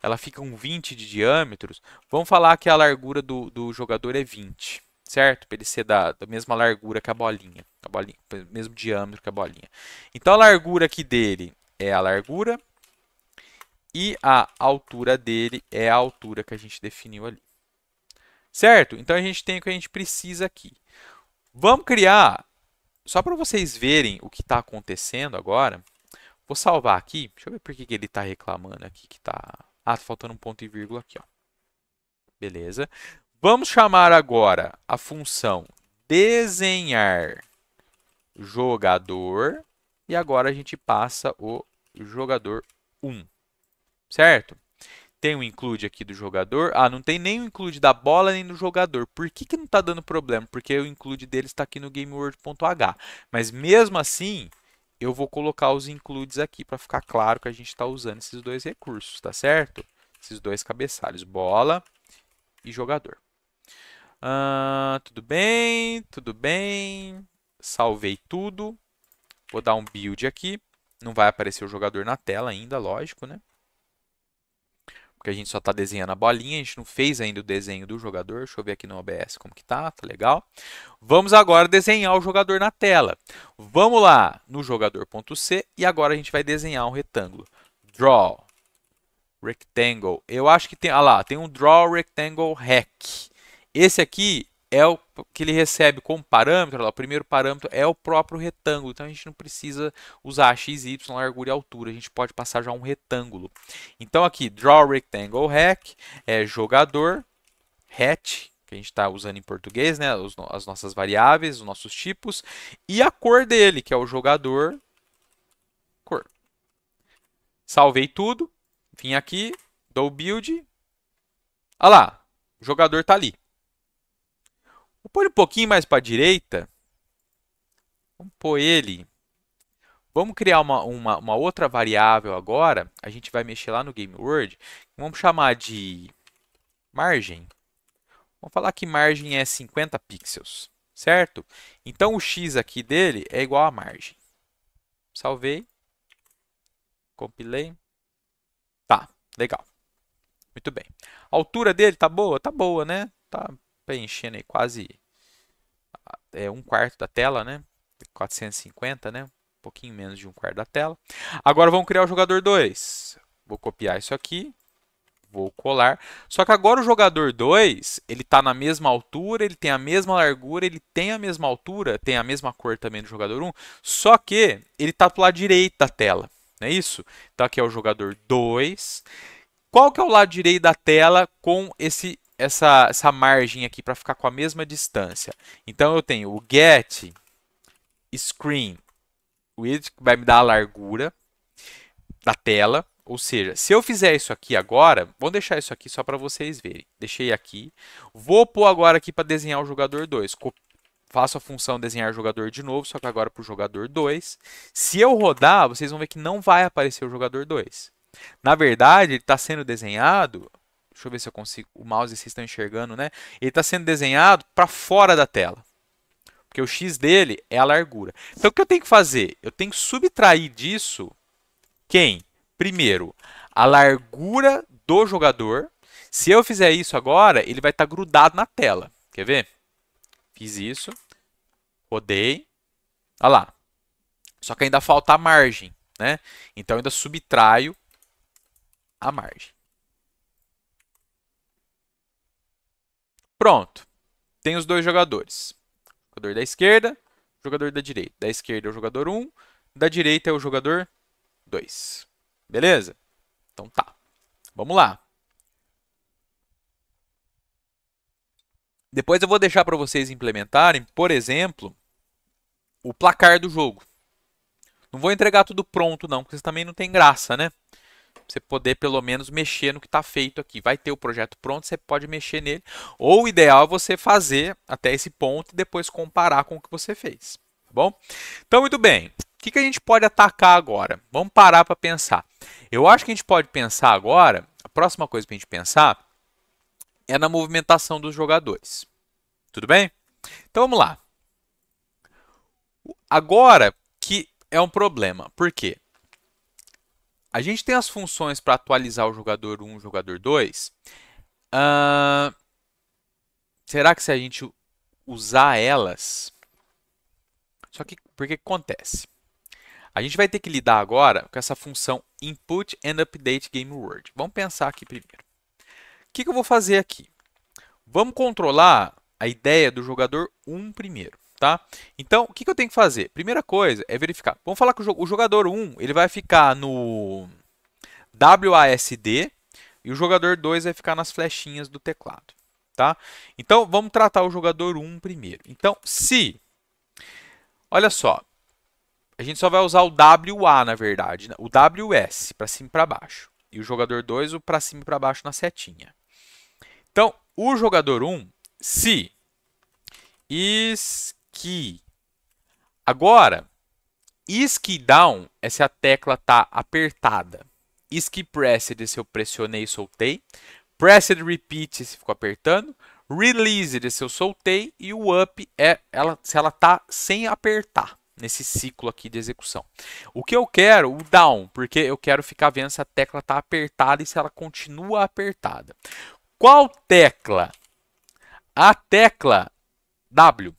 ela fica com 20 de diâmetros, vamos falar que a largura do, do jogador é 20, certo? Para ele ser da, da, mesma largura que a bolinha, a bolinha, mesmo diâmetro que a bolinha. Então a largura aqui dele é a largura e a altura dele é a altura que a gente definiu ali. Certo? Então a gente tem o que a gente precisa aqui. Vamos criar, só para vocês verem o que está acontecendo agora, vou salvar aqui, deixa eu ver por que, que ele está reclamando aqui que está ah, tá faltando um ponto e vírgula aqui, ó. Beleza. Vamos chamar agora a função desenhar jogador. E agora a gente passa o jogador 1, certo? Tem o um include aqui do jogador. Ah, não tem nem o include da bola nem do jogador. Por que, que não está dando problema? Porque o include dele está aqui no GameWorld.h. Mas mesmo assim, eu vou colocar os includes aqui para ficar claro que a gente está usando esses dois recursos, tá certo? Esses dois cabeçalhos, bola e jogador. tudo bem, tudo bem. Salvei tudo. Vou dar um build aqui. Não vai aparecer o jogador na tela ainda, lógico, né? porque a gente só está desenhando a bolinha, a gente não fez ainda o desenho do jogador. Deixa eu ver aqui no OBS como que tá, tá legal. Vamos agora desenhar o jogador na tela. Vamos lá no jogador.c e agora a gente vai desenhar um retângulo. Draw rectangle. Eu acho que tem, ah lá, tem um draw rectangle hack. Esse aqui é o que ele recebe como parâmetro, o primeiro parâmetro é o próprio retângulo, então a gente não precisa usar x, y, largura e altura, a gente pode passar já um retângulo. Então aqui, draw rectangle hack, é jogador, hatch, que a gente está usando em português, né, as nossas variáveis, os nossos tipos, e a cor dele, que é o jogador, cor. Salvei tudo, vim aqui, dou build, olha lá, o jogador está ali. Vou pôr ele um pouquinho mais para a direita. Vamos pôr ele. Vamos criar uma, uma, uma, outra variável agora. A gente vai mexer lá no Game Word. Vamos chamar de margem. Vamos falar que margem é 50 pixels, certo? Então, o x aqui dele é igual a margem. Salvei. Compilei. Tá, legal. Muito bem. A altura dele tá boa? Tá boa, né? Tá preenchendo aí quase é, um quarto da tela, né? 450, né? Um pouquinho menos de um quarto da tela. Agora vamos criar o jogador 2. Vou copiar isso aqui. Vou colar. Só que agora o jogador 2, ele está na mesma altura, ele tem a mesma largura, ele tem a mesma altura, tem a mesma cor também do jogador 1. Um, só que ele está para o lado direito da tela. Não é isso? Então aqui é o jogador 2. Qual que é o lado direito da tela com esse essa, essa margem aqui para ficar com a mesma distância. Então eu tenho o get screen width, que vai me dar a largura da tela. Ou seja, se eu fizer isso aqui agora, vou deixar isso aqui só para vocês verem. Deixei aqui. Vou pôr agora aqui para desenhar o jogador 2. Faço a função desenhar jogador de novo, só que agora para o jogador 2. Se eu rodar, vocês vão ver que não vai aparecer o jogador 2. Na verdade, ele está sendo desenhado Deixa eu ver se eu consigo. O mouse vocês estão enxergando, né? Ele está sendo desenhado para fora da tela. Porque o x dele é a largura. Então o que eu tenho que fazer? Eu tenho que subtrair disso quem? Primeiro, a largura do jogador. Se eu fizer isso agora, ele vai estar tá grudado na tela. Quer ver? Fiz isso. Rodei. Olha lá. Só que ainda falta a margem, né? Então ainda subtraio a margem. Pronto. Tem os dois jogadores. jogador da esquerda, jogador da direita. Da esquerda é o jogador 1, da direita é o jogador 2. Beleza? Então tá. Vamos lá. Depois eu vou deixar para vocês implementarem, por exemplo, o placar do jogo. Não vou entregar tudo pronto não, porque vocês também não tem graça, né? você poder pelo menos mexer no que está feito aqui. Vai ter o projeto pronto, você pode mexer nele. Ou o ideal é você fazer até esse ponto e depois comparar com o que você fez. Tá bom? Então, muito bem. O que, que a gente pode atacar agora? Vamos parar para pensar. Eu acho que a gente pode pensar agora, a próxima coisa para a gente pensar é na movimentação dos jogadores. Tudo bem? Então vamos lá. Agora que é um problema. Por quê? a gente tem as funções para atualizar o jogador 1 e o jogador 2. Uh, será que se a gente usar elas... Só que, porque que acontece? A gente vai ter que lidar agora com essa função input and update game word. Vamos pensar aqui primeiro. O que, que eu vou fazer aqui? Vamos controlar a ideia do jogador 1 primeiro tá? Então, o que, que eu tenho que fazer? Primeira coisa é verificar. Vamos falar que o jogador 1 ele vai ficar no WASD e o jogador 2 vai ficar nas flechinhas do teclado, tá? Então, vamos tratar o jogador 1 primeiro. Então, se... Olha só. A gente só vai usar o WA, na verdade. Né? O WS, para cima e para baixo. E o jogador 2, o para cima e para baixo na setinha. Então, o jogador 1, se aqui. Agora, iski down é se a tecla está apertada. Iski pressed é se eu pressionei e soltei. Pressed repeat é se ficou apertando. release é se eu soltei. E o up é ela, se ela está sem apertar nesse ciclo aqui de execução. O que eu quero, o down, porque eu quero ficar vendo se a tecla está apertada e se ela continua apertada. Qual tecla? A tecla W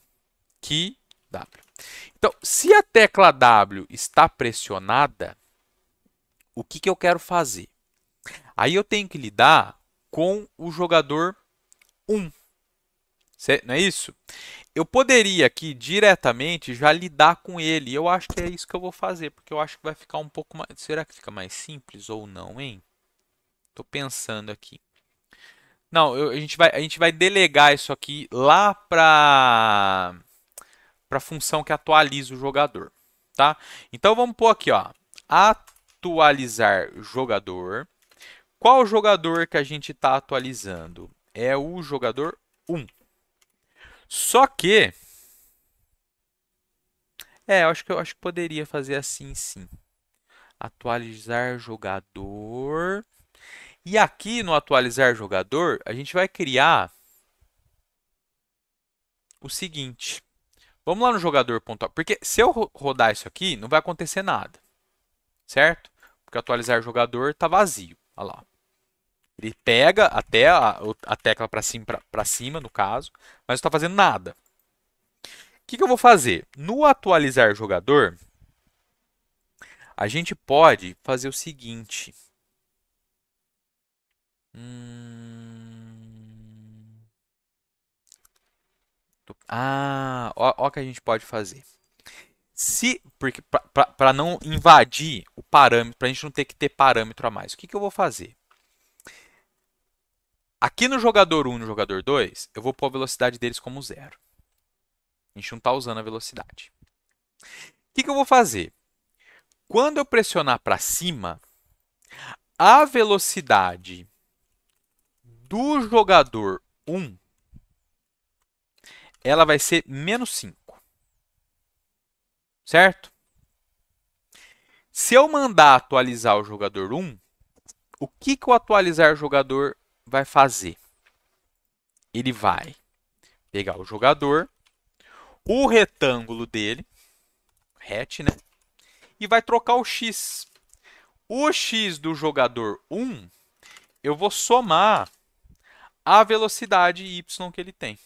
que W. Então, se a tecla W está pressionada, o que, que eu quero fazer? Aí eu tenho que lidar com o jogador 1. Não é isso? Eu poderia aqui diretamente já lidar com ele. Eu acho que é isso que eu vou fazer, porque eu acho que vai ficar um pouco mais... Será que fica mais simples ou não, hein? Estou pensando aqui. Não, eu, a, gente vai, a gente vai delegar isso aqui lá para para a função que atualiza o jogador. Tá? Então vamos pôr aqui, ó, atualizar jogador. Qual jogador que a gente está atualizando? É o jogador 1. Só que... É, eu acho que eu acho que poderia fazer assim sim. Atualizar jogador. E aqui no atualizar jogador, a gente vai criar o seguinte. Vamos lá no jogador pontual. Porque se eu rodar isso aqui, não vai acontecer nada. Certo? Porque atualizar jogador está vazio. Olha lá. Ele pega até a, a tecla para cima, cima, no caso, mas não está fazendo nada. O que, que eu vou fazer? No atualizar jogador, a gente pode fazer o seguinte. Hum... Ah, ó o que a gente pode fazer. Se, porque para não invadir o parâmetro, para a gente não ter que ter parâmetro a mais, o que, que eu vou fazer? Aqui no jogador 1 e no jogador 2, eu vou pôr a velocidade deles como zero. A gente não está usando a velocidade. O que, que eu vou fazer? Quando eu pressionar para cima, a velocidade do jogador 1 ela vai ser menos 5. Certo? Se eu mandar atualizar o jogador 1, o que, que o atualizar jogador vai fazer? Ele vai pegar o jogador, o retângulo dele, hatch, né? E vai trocar o x. O x do jogador 1, eu vou somar a velocidade y que ele tem.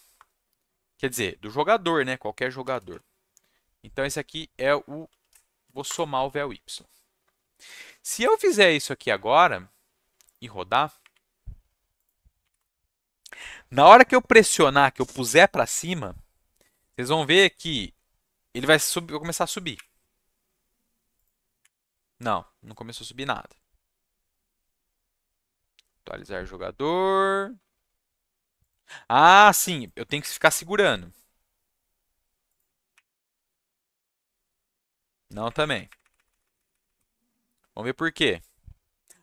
Quer dizer, do jogador, né? Qualquer jogador. Então esse aqui é o... Vou somar o véu Y. Se eu fizer isso aqui agora e rodar, na hora que eu pressionar, que eu puser para cima, vocês vão ver que ele vai, subir, vai começar a subir. Não, não começou a subir nada. Atualizar jogador. Ah, sim, eu tenho que ficar segurando. Não também. Vamos ver por quê.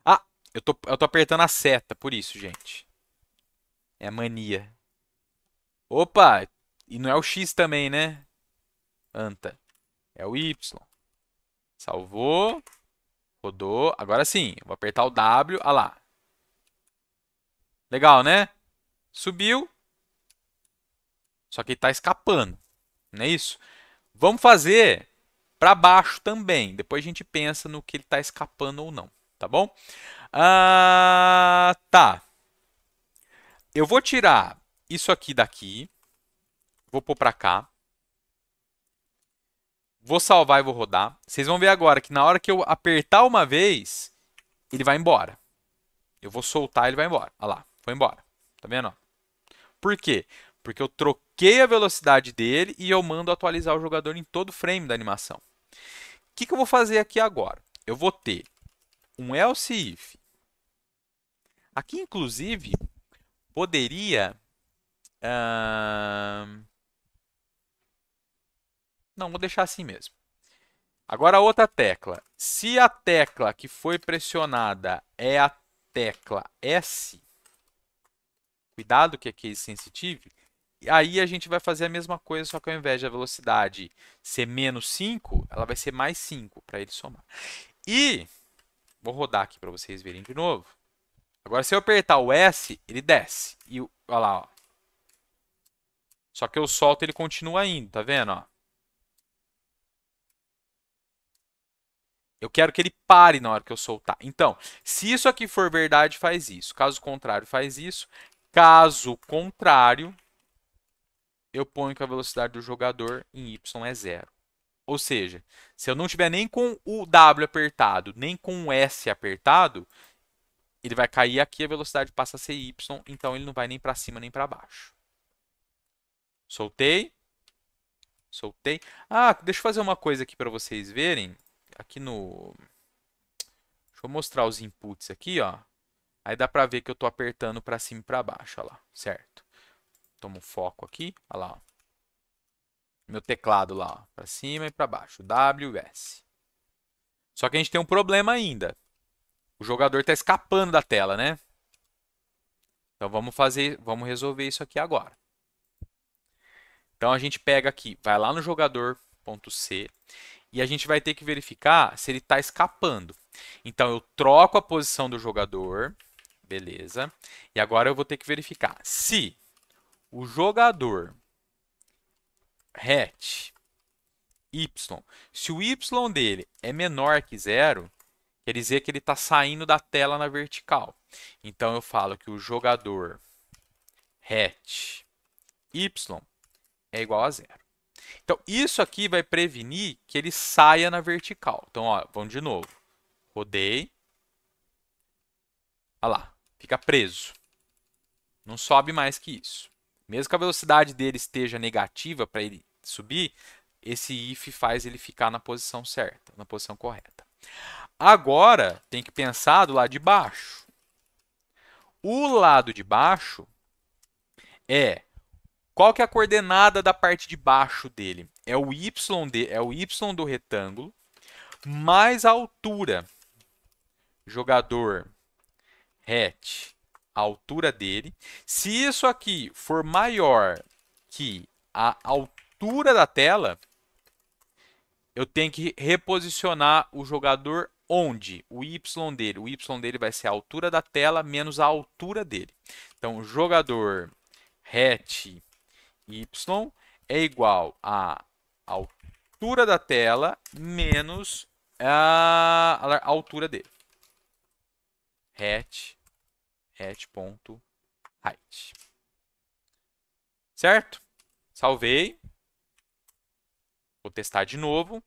Ah, eu tô, eu tô apertando a seta, por isso, gente. É mania. Opa, e não é o X também, né? Anta. É o Y. Salvou. Rodou. Agora sim, vou apertar o W. Olha ah lá. Legal, né? Subiu. Só que está escapando. Não é isso? Vamos fazer para baixo também. Depois a gente pensa no que ele está escapando ou não. Tá bom? Ah, tá. Eu vou tirar isso aqui daqui. Vou pôr para cá. Vou salvar e vou rodar. Vocês vão ver agora que na hora que eu apertar uma vez, ele vai embora. Eu vou soltar ele vai embora. Olha lá, foi embora. Tá vendo? Por quê? Porque eu troquei a velocidade dele e eu mando atualizar o jogador em todo frame da animação. O que, que eu vou fazer aqui agora? Eu vou ter um else if. Aqui, inclusive, poderia... Uh... Não, vou deixar assim mesmo. Agora outra tecla. Se a tecla que foi pressionada é a tecla S, Cuidado que é case sensitive. E aí a gente vai fazer a mesma coisa, só que ao invés de a velocidade ser menos 5, ela vai ser mais 5 para ele somar. E vou rodar aqui para vocês verem de novo. Agora, se eu apertar o S, ele desce. E olha lá, ó. Só que eu solto ele continua indo, tá vendo? Ó? Eu quero que ele pare na hora que eu soltar. Então, se isso aqui for verdade, faz isso. Caso contrário, faz isso. Caso contrário, eu ponho que a velocidade do jogador em Y é zero. Ou seja, se eu não tiver nem com o W apertado, nem com o S apertado, ele vai cair aqui, a velocidade passa a ser Y, então ele não vai nem para cima nem para baixo. Soltei. Soltei. Ah, deixa eu fazer uma coisa aqui para vocês verem. Aqui no... Deixa eu mostrar os inputs aqui, ó. Aí dá pra ver que eu tô apertando pra cima e pra baixo, olha lá, certo? Toma um foco aqui, olha lá. Ó. Meu teclado lá, para pra cima e pra baixo, WS. Só que a gente tem um problema ainda. O jogador tá escapando da tela, né? Então vamos fazer, vamos resolver isso aqui agora. Então a gente pega aqui, vai lá no jogador.c e a gente vai ter que verificar se ele está escapando. Então eu troco a posição do jogador Beleza. E agora eu vou ter que verificar se o jogador hat y, se o y dele é menor que zero, quer dizer que ele está saindo da tela na vertical. Então eu falo que o jogador hat y é igual a zero. Então isso aqui vai prevenir que ele saia na vertical. Então ó, vamos de novo. Rodei. Olha lá, Fica preso. Não sobe mais que isso. Mesmo que a velocidade dele esteja negativa para ele subir, esse if faz ele ficar na posição certa, na posição correta. Agora, tem que pensar do lado de baixo. O lado de baixo é qual que é a coordenada da parte de baixo dele? É o y de, é o y do retângulo mais a altura. Jogador hatch, a altura dele. Se isso aqui for maior que a altura da tela, eu tenho que reposicionar o jogador onde? O Y dele. O Y dele vai ser a altura da tela menos a altura dele. Então, jogador hat Y é igual a altura da tela menos a altura dele. Hatch at.height. Certo? Salvei. Vou testar de novo.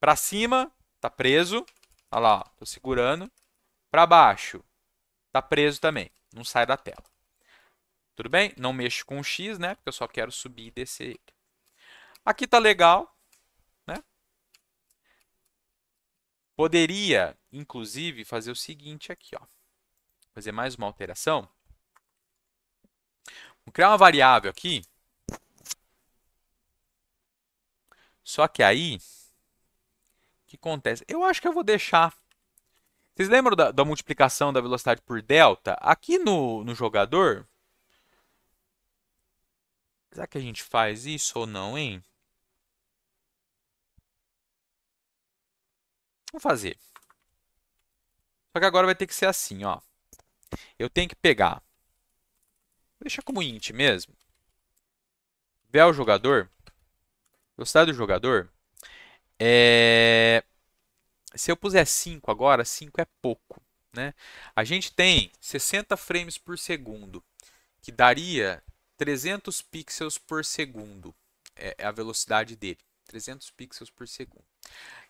Para cima, tá preso. Olha lá, tô segurando. Para baixo, tá preso também. Não sai da tela. Tudo bem? Não mexo com o X, né? Porque eu só quero subir e descer Aqui tá legal, né? Poderia, inclusive, fazer o seguinte aqui, ó fazer mais uma alteração. Vou criar uma variável aqui. Só que aí, o que acontece? Eu acho que eu vou deixar. Vocês lembram da, da multiplicação da velocidade por delta? Aqui no, no jogador, Será que a gente faz isso ou não, hein? Vamos fazer. Só que agora vai ter que ser assim, ó. Eu tenho que pegar. Deixa deixar como int mesmo. Ver o jogador. Gostar do jogador. É... Se eu puser 5 agora, 5 é pouco. Né? A gente tem 60 frames por segundo, que daria 300 pixels por segundo. É, é a velocidade dele. 300 pixels por segundo.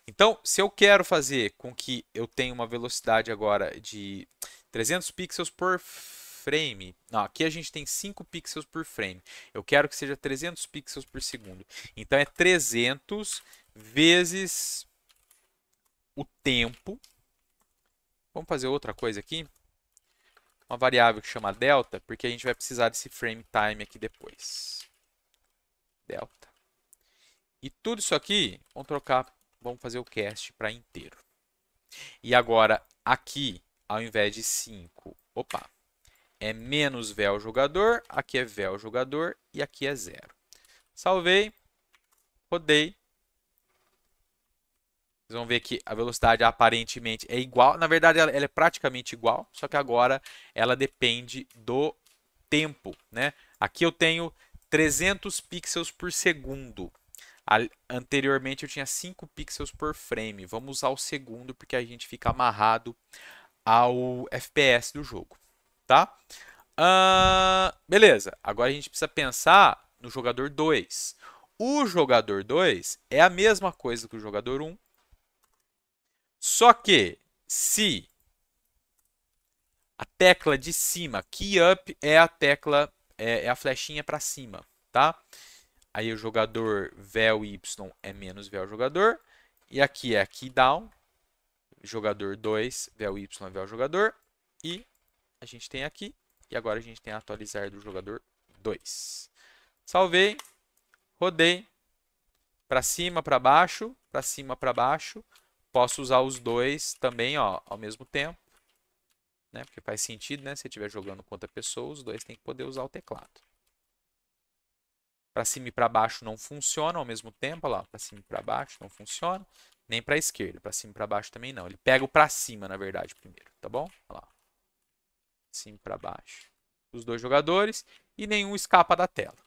Então, se eu quero fazer com que eu tenha uma velocidade agora de 300 pixels por frame. Não, aqui a gente tem 5 pixels por frame. Eu quero que seja 300 pixels por segundo. Então é 300 vezes o tempo. Vamos fazer outra coisa aqui. Uma variável que chama delta, porque a gente vai precisar desse frame time aqui depois. Delta. E tudo isso aqui, vamos trocar, vamos fazer o cast para inteiro. E agora, aqui, ao invés de 5. Opa! É menos vel jogador, aqui é vel jogador e aqui é zero. Salvei, rodei. Vocês vão ver que a velocidade aparentemente é igual. Na verdade, ela, ela é praticamente igual, só que agora ela depende do tempo. Né? Aqui eu tenho 300 pixels por segundo. Anteriormente eu tinha 5 pixels por frame. Vamos usar o segundo porque a gente fica amarrado ao FPS do jogo, tá? Uh, beleza, agora a gente precisa pensar no jogador 2. O jogador 2 é a mesma coisa que o jogador 1, um, só que se a tecla de cima, key up, é a tecla, é, é a flechinha para cima, tá? Aí o jogador vel y é menos vel jogador, e aqui é key down, jogador 2, vel y, vel jogador. E a gente tem aqui. E agora a gente tem atualizar do jogador 2. Salvei. Rodei. Para cima, para baixo. Para cima, para baixo. Posso usar os dois também ó, ao mesmo tempo. Né? Porque faz sentido, né? Se estiver jogando contra pessoas, os dois tem que poder usar o teclado. Para cima e para baixo não funciona ao mesmo tempo. Para cima e para baixo não funciona nem para a esquerda, para cima e para baixo também não. Ele pega o para cima, na verdade, primeiro, tá bom? Olha lá. Cima para baixo. Os dois jogadores e nenhum escapa da tela.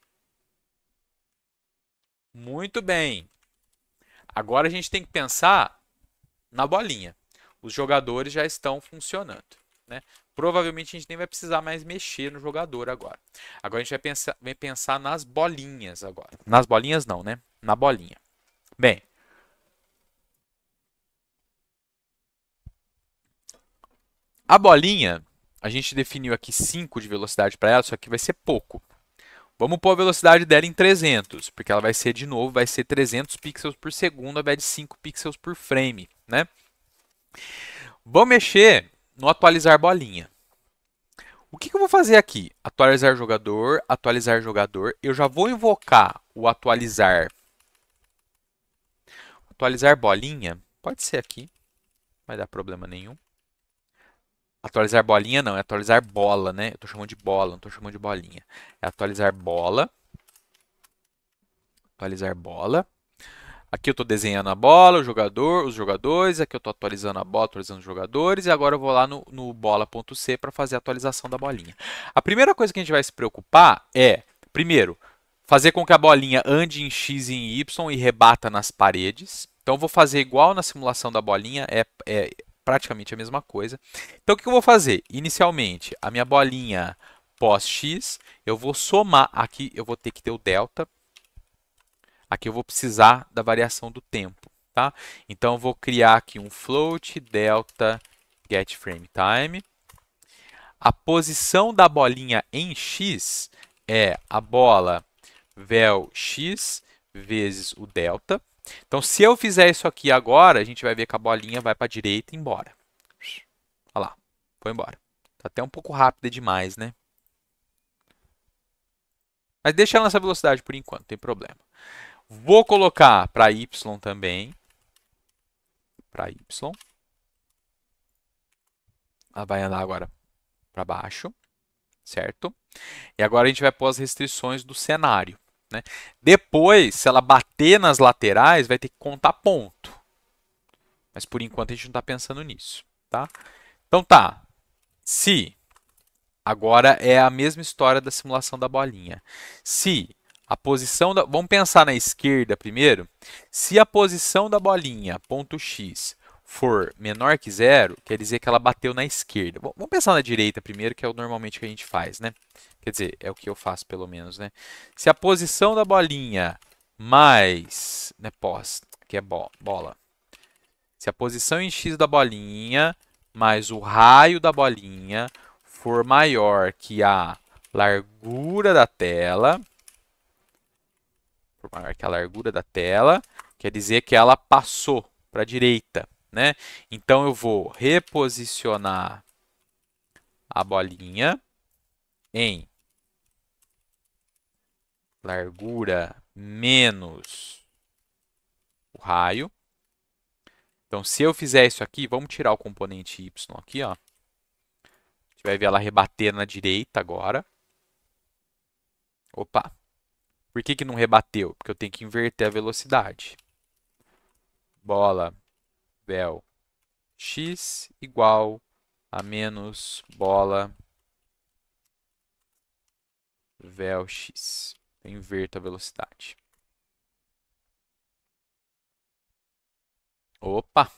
Muito bem. Agora a gente tem que pensar na bolinha. Os jogadores já estão funcionando, né? Provavelmente a gente nem vai precisar mais mexer no jogador agora. Agora a gente vai pensar, vai pensar nas bolinhas agora. Nas bolinhas não, né? Na bolinha. Bem, A bolinha, a gente definiu aqui 5 de velocidade para ela, só que vai ser pouco. Vamos pôr a velocidade dela em 300, porque ela vai ser, de novo, vai ser 300 pixels por segundo ao invés de 5 pixels por frame, né? Vou mexer no atualizar bolinha. O que, que eu vou fazer aqui? Atualizar jogador, atualizar jogador. Eu já vou invocar o atualizar atualizar bolinha, pode ser aqui, não vai dar problema nenhum. Atualizar bolinha não, é atualizar bola, né? Eu tô chamando de bola, não tô chamando de bolinha. É atualizar bola. Atualizar bola. Aqui eu estou desenhando a bola, o jogador, os jogadores. Aqui eu estou atualizando a bola, atualizando os jogadores. E agora eu vou lá no, no bola.c para fazer a atualização da bolinha. A primeira coisa que a gente vai se preocupar é, primeiro, fazer com que a bolinha ande em x e em y e rebata nas paredes. Então eu vou fazer igual na simulação da bolinha, é, é praticamente a mesma coisa. Então, o que eu vou fazer? Inicialmente, a minha bolinha pós-x, eu vou somar aqui, eu vou ter que ter o delta. Aqui eu vou precisar da variação do tempo, tá? Então, eu vou criar aqui um float delta get frame time. A posição da bolinha em x é a bola vel x vezes o delta. Então, se eu fizer isso aqui agora, a gente vai ver que a bolinha vai para a direita e embora. Olha lá, foi embora. Tá até um pouco rápida demais, né? Mas deixa ela nessa velocidade por enquanto, não tem problema. Vou colocar para y também. Para y. Ela vai andar agora para baixo, certo? E agora a gente vai pôr as restrições do cenário. Né? Depois, se ela bater nas laterais, vai ter que contar ponto. Mas por enquanto a gente não está pensando nisso. Tá? Então tá. Se agora é a mesma história da simulação da bolinha. Se a posição da. Vamos pensar na esquerda primeiro. Se a posição da bolinha, ponto x, for menor que zero, quer dizer que ela bateu na esquerda. Bom, vamos pensar na direita primeiro, que é o normalmente que a gente faz, né? Quer dizer, é o que eu faço pelo menos, né? Se a posição da bolinha mais, né, pós, que é bo bola. Se a posição em x da bolinha mais o raio da bolinha for maior que a largura da tela, for maior que a largura da tela, quer dizer que ela passou para a direita, né? Então eu vou reposicionar a bolinha em largura menos o raio. Então, se eu fizer isso aqui, vamos tirar o componente y aqui, ó. A gente vai ver ela rebater na direita agora. Opa! Por que, que não rebateu? Porque eu tenho que inverter a velocidade. Bola, véu, x igual a menos bola, véu, x. Eu inverto a velocidade. Opa!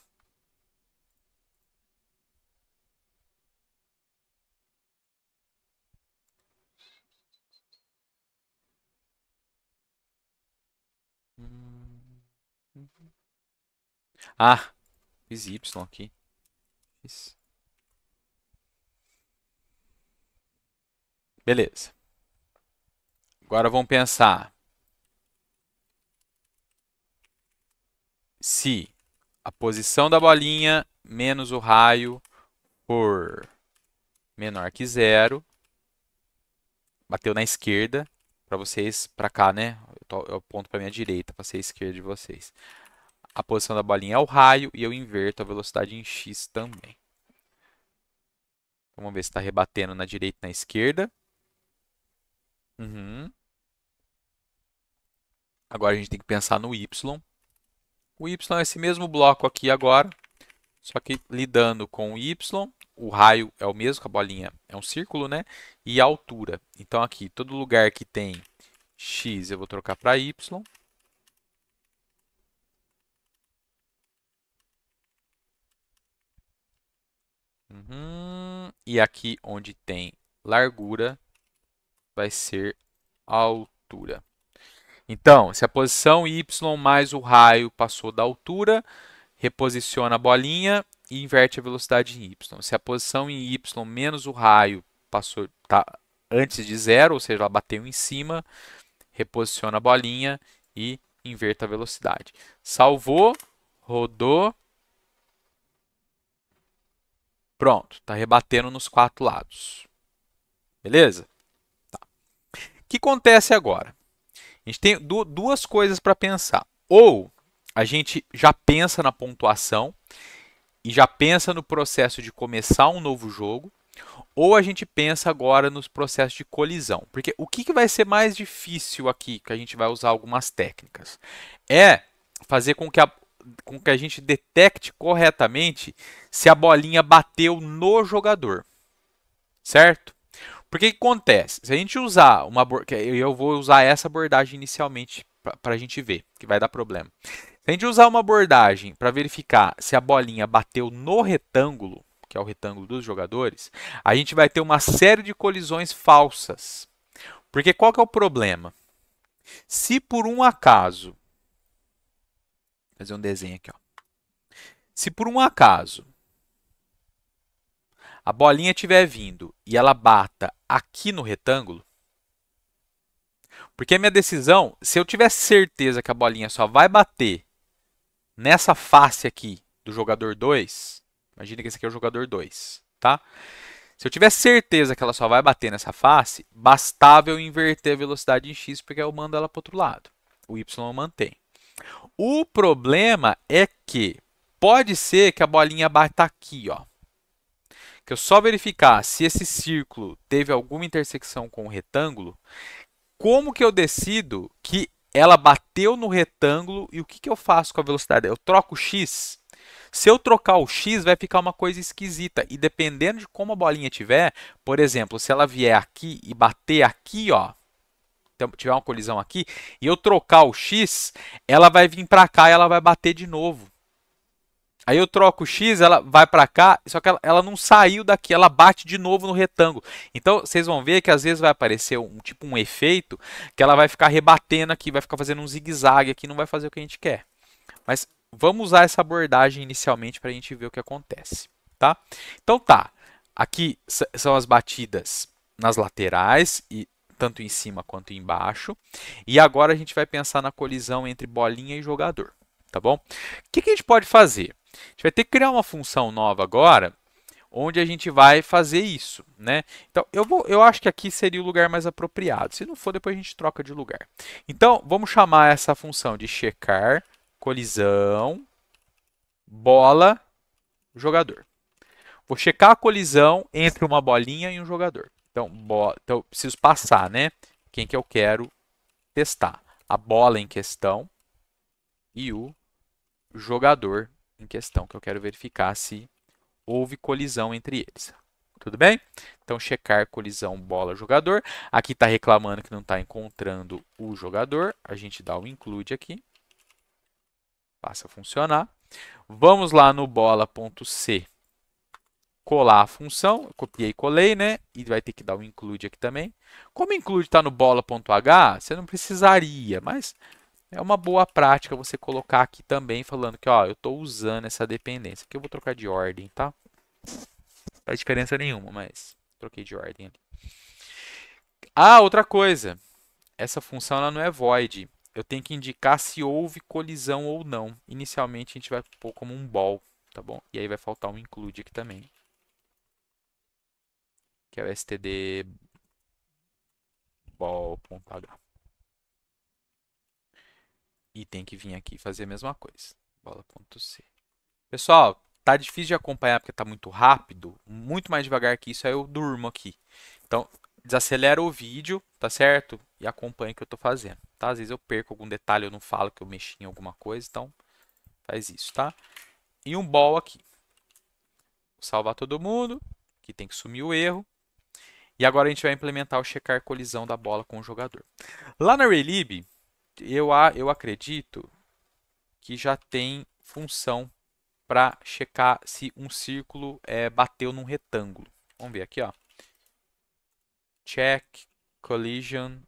Ah, fiz Y aqui. Beleza. Agora vamos pensar. Se a posição da bolinha menos o raio for menor que zero, bateu na esquerda, para vocês, para cá, né? Eu, aponto para minha direita, para ser a esquerda de vocês. A posição da bolinha é o raio e eu inverto a velocidade em x também. Vamos ver se está rebatendo na direita e na esquerda. Uhum. Agora a gente tem que pensar no Y. O Y é esse mesmo bloco aqui agora, só que lidando com o Y, o raio é o mesmo, a bolinha é um círculo, né? E a altura. Então aqui, todo lugar que tem X eu vou trocar para Y. Uhum. E aqui onde tem largura vai ser altura. Então, se a posição y mais o raio passou da altura, reposiciona a bolinha e inverte a velocidade em y. Se a posição em y menos o raio passou tá antes de zero, ou seja, ela bateu em cima, reposiciona a bolinha e inverta a velocidade. Salvou, rodou. Pronto, está rebatendo nos quatro lados. Beleza? Tá. O que acontece agora? A gente tem duas coisas para pensar. Ou a gente já pensa na pontuação e já pensa no processo de começar um novo jogo, ou a gente pensa agora nos processos de colisão. Porque o que, que vai ser mais difícil aqui, que a gente vai usar algumas técnicas, é fazer com que a, com que a gente detecte corretamente se a bolinha bateu no jogador. Certo? Porque que acontece? Se a gente usar uma eu vou usar essa abordagem inicialmente para a gente ver, que vai dar problema. Se a gente usar uma abordagem para verificar se a bolinha bateu no retângulo, que é o retângulo dos jogadores, a gente vai ter uma série de colisões falsas. Porque qual que é o problema? Se por um acaso, vou fazer um desenho aqui, ó. Se por um acaso a bolinha estiver vindo e ela bata aqui no retângulo, porque a minha decisão, se eu tiver certeza que a bolinha só vai bater nessa face aqui do jogador 2, imagina que esse aqui é o jogador 2, tá? Se eu tiver certeza que ela só vai bater nessa face, bastava eu inverter a velocidade em x, porque eu mando ela para o outro lado. O y eu O problema é que pode ser que a bolinha bata aqui, ó que eu só verificar se esse círculo teve alguma intersecção com o retângulo, como que eu decido que ela bateu no retângulo e o que, que eu faço com a velocidade? Eu troco o x? Se eu trocar o x, vai ficar uma coisa esquisita. E dependendo de como a bolinha tiver, por exemplo, se ela vier aqui e bater aqui, ó, então, tiver uma colisão aqui, e eu trocar o x, ela vai vir para cá e ela vai bater de novo. Aí eu troco o X, ela vai para cá, só que ela, ela, não saiu daqui, ela bate de novo no retângulo. Então vocês vão ver que às vezes vai aparecer um tipo um efeito que ela vai ficar rebatendo aqui, vai ficar fazendo um zigue-zague aqui, não vai fazer o que a gente quer. Mas vamos usar essa abordagem inicialmente para a gente ver o que acontece, tá? Então tá, aqui são as batidas nas laterais e tanto em cima quanto embaixo. E agora a gente vai pensar na colisão entre bolinha e jogador, tá bom? O que, que a gente pode fazer? A gente vai ter que criar uma função nova agora, onde a gente vai fazer isso, né? Então, eu, vou, eu acho que aqui seria o lugar mais apropriado. Se não for, depois a gente troca de lugar. Então, vamos chamar essa função de checar, colisão, bola, jogador. Vou checar a colisão entre uma bolinha e um jogador. Então, bola, então preciso passar, né? Quem que eu quero testar? A bola em questão e o jogador em questão, que eu quero verificar se houve colisão entre eles. Tudo bem? Então, checar colisão bola-jogador. Aqui está reclamando que não está encontrando o jogador. A gente dá o include aqui. Passa a funcionar. Vamos lá no bola.c. Colar a função. Eu copiei e colei, né? E vai ter que dar o include aqui também. Como include está no bola.h, você não precisaria, mas é uma boa prática você colocar aqui também falando que ó, eu estou usando essa dependência. Aqui eu vou trocar de ordem, tá? Não faz diferença nenhuma, mas troquei de ordem ali. Ah, outra coisa. Essa função ela não é void. Eu tenho que indicar se houve colisão ou não. Inicialmente a gente vai pôr como um ball, tá bom? E aí vai faltar um include aqui também. Que é o std ball.h. E tem que vir aqui fazer a mesma coisa. Bola.c. Pessoal, tá difícil de acompanhar porque tá muito rápido. Muito mais devagar que isso, aí eu durmo aqui. Então, desacelera o vídeo, tá certo? E acompanha o que eu tô fazendo, tá? Às vezes eu perco algum detalhe, eu não falo que eu mexi em alguma coisa, então faz isso, tá? E um ball aqui. Vou salvar todo mundo, que tem que sumir o erro. E agora a gente vai implementar o checar colisão da bola com o jogador. Lá na Relib, eu, eu acredito que já tem função para checar se um círculo é, bateu num retângulo. Vamos ver aqui, ó. Check collision.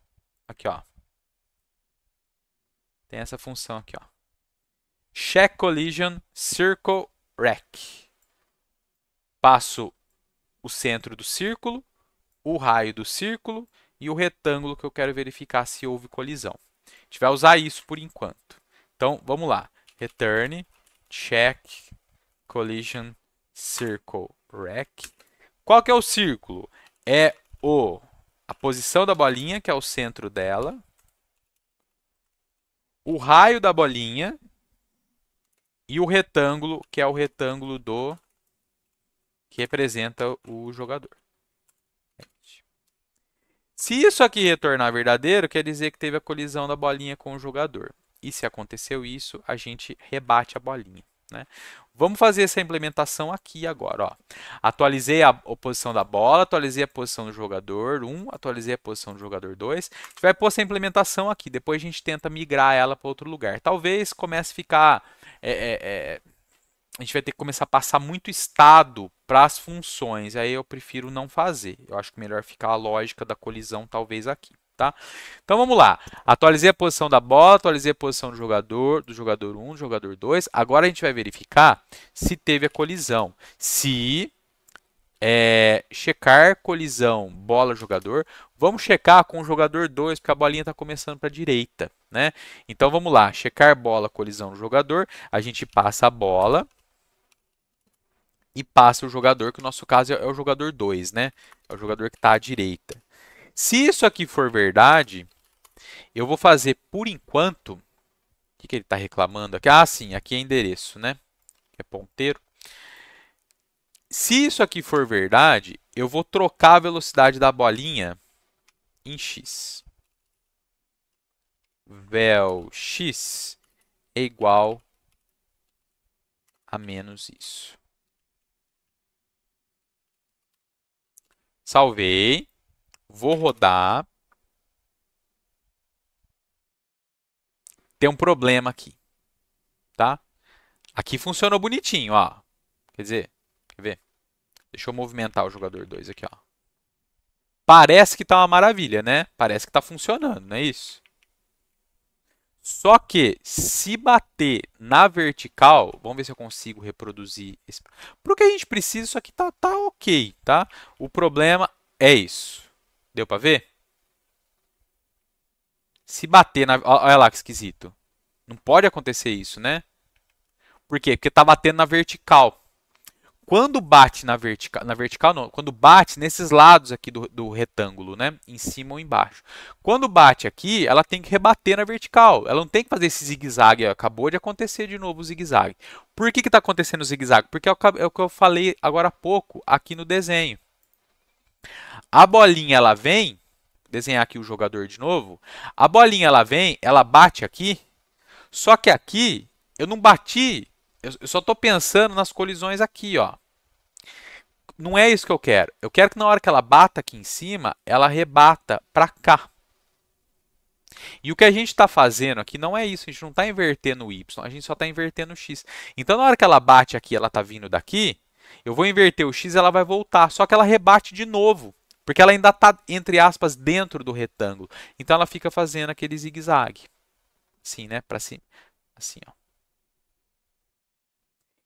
Aqui, ó. Tem essa função aqui, ó. Check collision circle rack. Passo o centro do círculo, o raio do círculo e o retângulo que eu quero verificar se houve colisão gente vai usar isso por enquanto. Então, vamos lá. Return check collision circle rec. Qual que é o círculo? É o a posição da bolinha, que é o centro dela, o raio da bolinha e o retângulo, que é o retângulo do que representa o jogador. Se isso aqui retornar verdadeiro, quer dizer que teve a colisão da bolinha com o jogador. E se aconteceu isso, a gente rebate a bolinha. Né? Vamos fazer essa implementação aqui agora. Ó. Atualizei a posição da bola, atualizei a posição do jogador 1, atualizei a posição do jogador 2. A gente vai pôr essa implementação aqui, depois a gente tenta migrar ela para outro lugar. Talvez comece a ficar é, é, é, a gente vai ter que começar a passar muito estado para as funções. Aí eu prefiro não fazer. Eu acho que melhor ficar a lógica da colisão talvez aqui. Tá? Então vamos lá. Atualizei a posição da bola, atualizei a posição do jogador, do jogador 1, do jogador 2. Agora a gente vai verificar se teve a colisão. Se é, checar colisão bola-jogador, vamos checar com o jogador 2, porque a bolinha está começando para a direita. Né? Então vamos lá, checar bola, colisão do jogador, a gente passa a bola, e passa o jogador, que no nosso caso é, é o jogador 2, né? É o jogador que está à direita. Se isso aqui for verdade, eu vou fazer por enquanto... O que, que ele está reclamando aqui? Ah, sim, aqui é endereço, né? É ponteiro. Se isso aqui for verdade, eu vou trocar a velocidade da bolinha em x. Vel x é igual a menos isso. Salvei. Vou rodar. Tem um problema aqui. Tá? Aqui funcionou bonitinho, ó. Quer dizer, quer ver? Deixa eu movimentar o jogador 2 aqui, ó. Parece que tá uma maravilha, né? Parece que tá funcionando, não é isso? Só que se bater na vertical, vamos ver se eu consigo reproduzir esse. Para o que a gente precisa, isso aqui tá, tá ok, tá? O problema é isso. Deu para ver? Se bater na... Olha lá que esquisito. Não pode acontecer isso, né? Por quê? Porque tá batendo na vertical quando bate na vertical, na vertical não, quando bate nesses lados aqui do, do, retângulo, né, em cima ou embaixo. Quando bate aqui, ela tem que rebater na vertical, ela não tem que fazer esse zigue-zague, acabou de acontecer de novo o zigue-zague. Por que está acontecendo o zigue-zague? Porque é o, é o que eu falei agora há pouco aqui no desenho. A bolinha ela vem, desenhar aqui o jogador de novo, a bolinha ela vem, ela bate aqui, só que aqui eu não bati eu, só estou pensando nas colisões aqui, ó não é isso que eu quero. Eu quero que na hora que ela bata aqui em cima, ela rebata para cá. E o que a gente está fazendo aqui não é isso, a gente não está invertendo o y, a gente só está invertendo o x. Então, na hora que ela bate aqui, ela está vindo daqui, eu vou inverter o x ela vai voltar, só que ela rebate de novo, porque ela ainda está, entre aspas, dentro do retângulo. Então, ela fica fazendo aquele zigue-zague. Assim, né? Para cima. Assim, ó.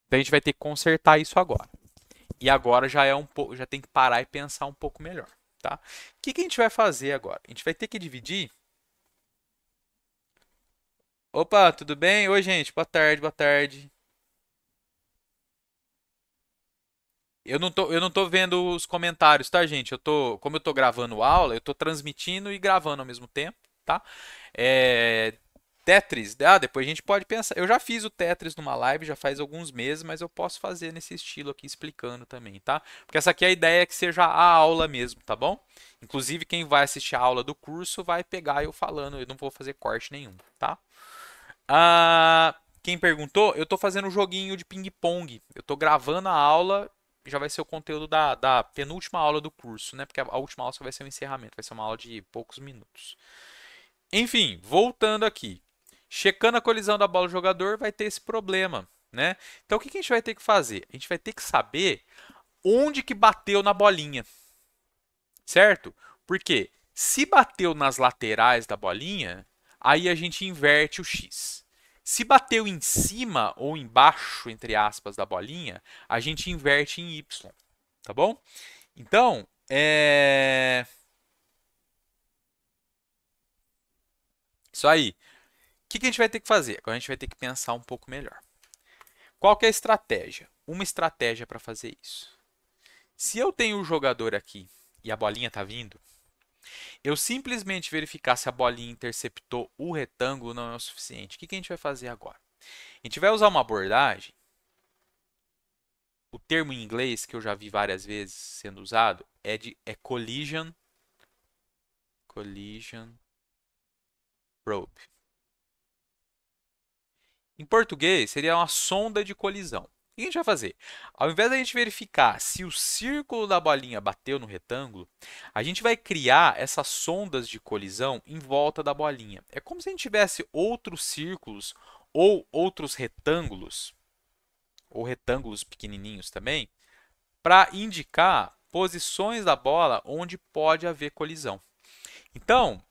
Então, a gente vai ter que consertar isso agora. E agora já é um pouco, já tem que parar e pensar um pouco melhor, tá? O que, que a gente vai fazer agora? A gente vai ter que dividir. Opa, tudo bem? Oi, gente. Boa tarde, boa tarde. Eu não, tô, eu não tô vendo os comentários, tá, gente? Eu tô, como eu tô gravando aula, eu tô transmitindo e gravando ao mesmo tempo, tá? É, Tetris, né? ah, depois a gente pode pensar. Eu já fiz o Tetris numa live, já faz alguns meses, mas eu posso fazer nesse estilo aqui explicando também, tá? Porque essa aqui é a ideia é que seja a aula mesmo, tá bom? Inclusive quem vai assistir a aula do curso vai pegar eu falando, eu não vou fazer corte nenhum, tá? Ah, quem perguntou, eu tô fazendo um joguinho de ping-pong. Eu tô gravando a aula, já vai ser o conteúdo da, da penúltima aula do curso, né? Porque a última aula só vai ser o um encerramento, vai ser uma aula de poucos minutos. Enfim, voltando aqui. Checando a colisão da bola do jogador, vai ter esse problema. Né? Então, o que a gente vai ter que fazer? A gente vai ter que saber onde que bateu na bolinha, certo? Porque se bateu nas laterais da bolinha, aí a gente inverte o x. Se bateu em cima ou embaixo, entre aspas, da bolinha, a gente inverte em y, tá bom? Então, é... Isso aí que, que a gente vai ter que fazer? Agora a gente vai ter que pensar um pouco melhor. Qual que é a estratégia? Uma estratégia para fazer isso. Se eu tenho o um jogador aqui e a bolinha está vindo, eu simplesmente verificar se a bolinha interceptou o retângulo não é o suficiente. O que, que a gente vai fazer agora? A gente vai usar uma abordagem. O termo em inglês que eu já vi várias vezes sendo usado é de é collision collision probe. Em português, seria uma sonda de colisão. O que a gente vai fazer? Ao invés da gente verificar se o círculo da bolinha bateu no retângulo, a gente vai criar essas sondas de colisão em volta da bolinha. É como se a gente tivesse outros círculos ou outros retângulos, ou retângulos pequenininhos também, para indicar posições da bola onde pode haver colisão. Então,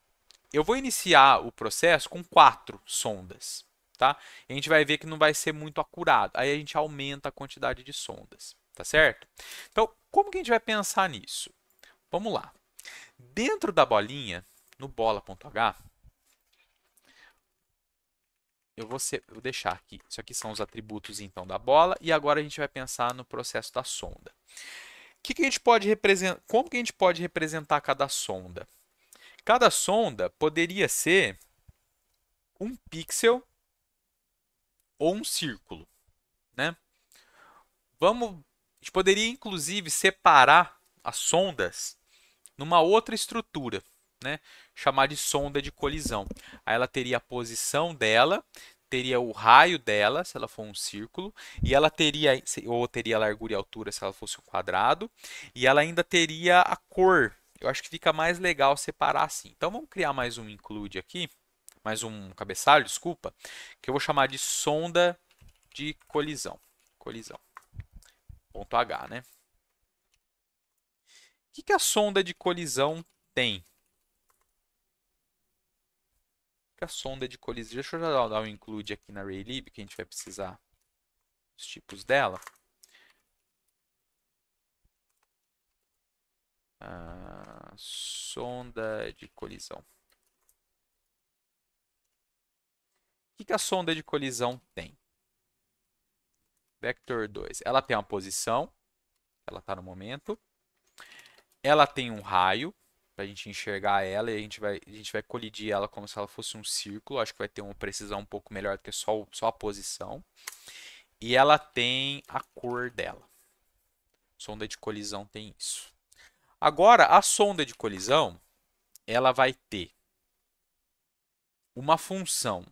eu vou iniciar o processo com quatro sondas tá? E a gente vai ver que não vai ser muito acurado. Aí a gente aumenta a quantidade de sondas, tá certo? Então, como que a gente vai pensar nisso? Vamos lá. Dentro da bolinha, no bola.h, eu vou, ser, vou, deixar aqui. Isso aqui são os atributos então da bola e agora a gente vai pensar no processo da sonda. Que que a gente pode representar? Como que a gente pode representar cada sonda? Cada sonda poderia ser um pixel ou um círculo, né? Vamos, a gente poderia inclusive separar as sondas numa outra estrutura, né? Chamar de sonda de colisão. Aí ela teria a posição dela, teria o raio dela, se ela for um círculo, e ela teria ou teria largura e altura se ela fosse um quadrado, e ela ainda teria a cor. Eu acho que fica mais legal separar assim. Então vamos criar mais um include aqui mais um cabeçalho, desculpa, que eu vou chamar de sonda de colisão. Colisão. Ponto H, né? O que, que a sonda de colisão tem? Que a sonda de colisão. Deixa eu já dar um include aqui na Raylib, que a gente vai precisar dos tipos dela. Ah, sonda de colisão. que, que a sonda de colisão tem? Vector 2. Ela tem uma posição, ela está no momento. Ela tem um raio, para a gente enxergar ela, e a gente, vai, a gente vai colidir ela como se ela fosse um círculo. Acho que vai ter uma precisão um pouco melhor do que só, só a posição. E ela tem a cor dela. Sonda de colisão tem isso. Agora, a sonda de colisão, ela vai ter uma função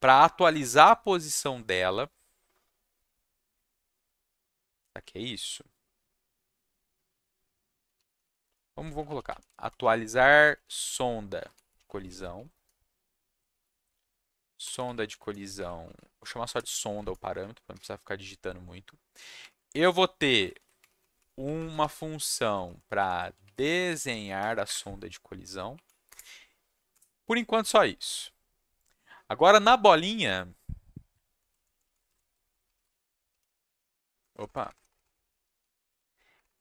para atualizar a posição dela. Aqui que é isso? Vamos, vamos colocar atualizar sonda de colisão. Sonda de colisão. Vou chamar só de sonda o parâmetro, para não precisar ficar digitando muito. Eu vou ter uma função para desenhar a sonda de colisão. Por enquanto, só isso. Agora na bolinha. Opa.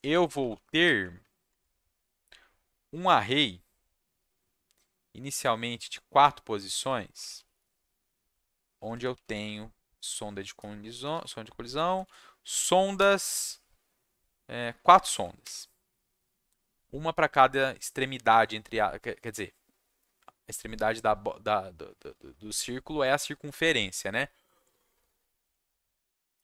Eu vou ter um array inicialmente de quatro posições, onde eu tenho sonda de colisão, sonda de colisão sondas, é, quatro sondas, uma para cada extremidade entre a, quer dizer, a extremidade da, da, do, do, do, círculo é a circunferência, né?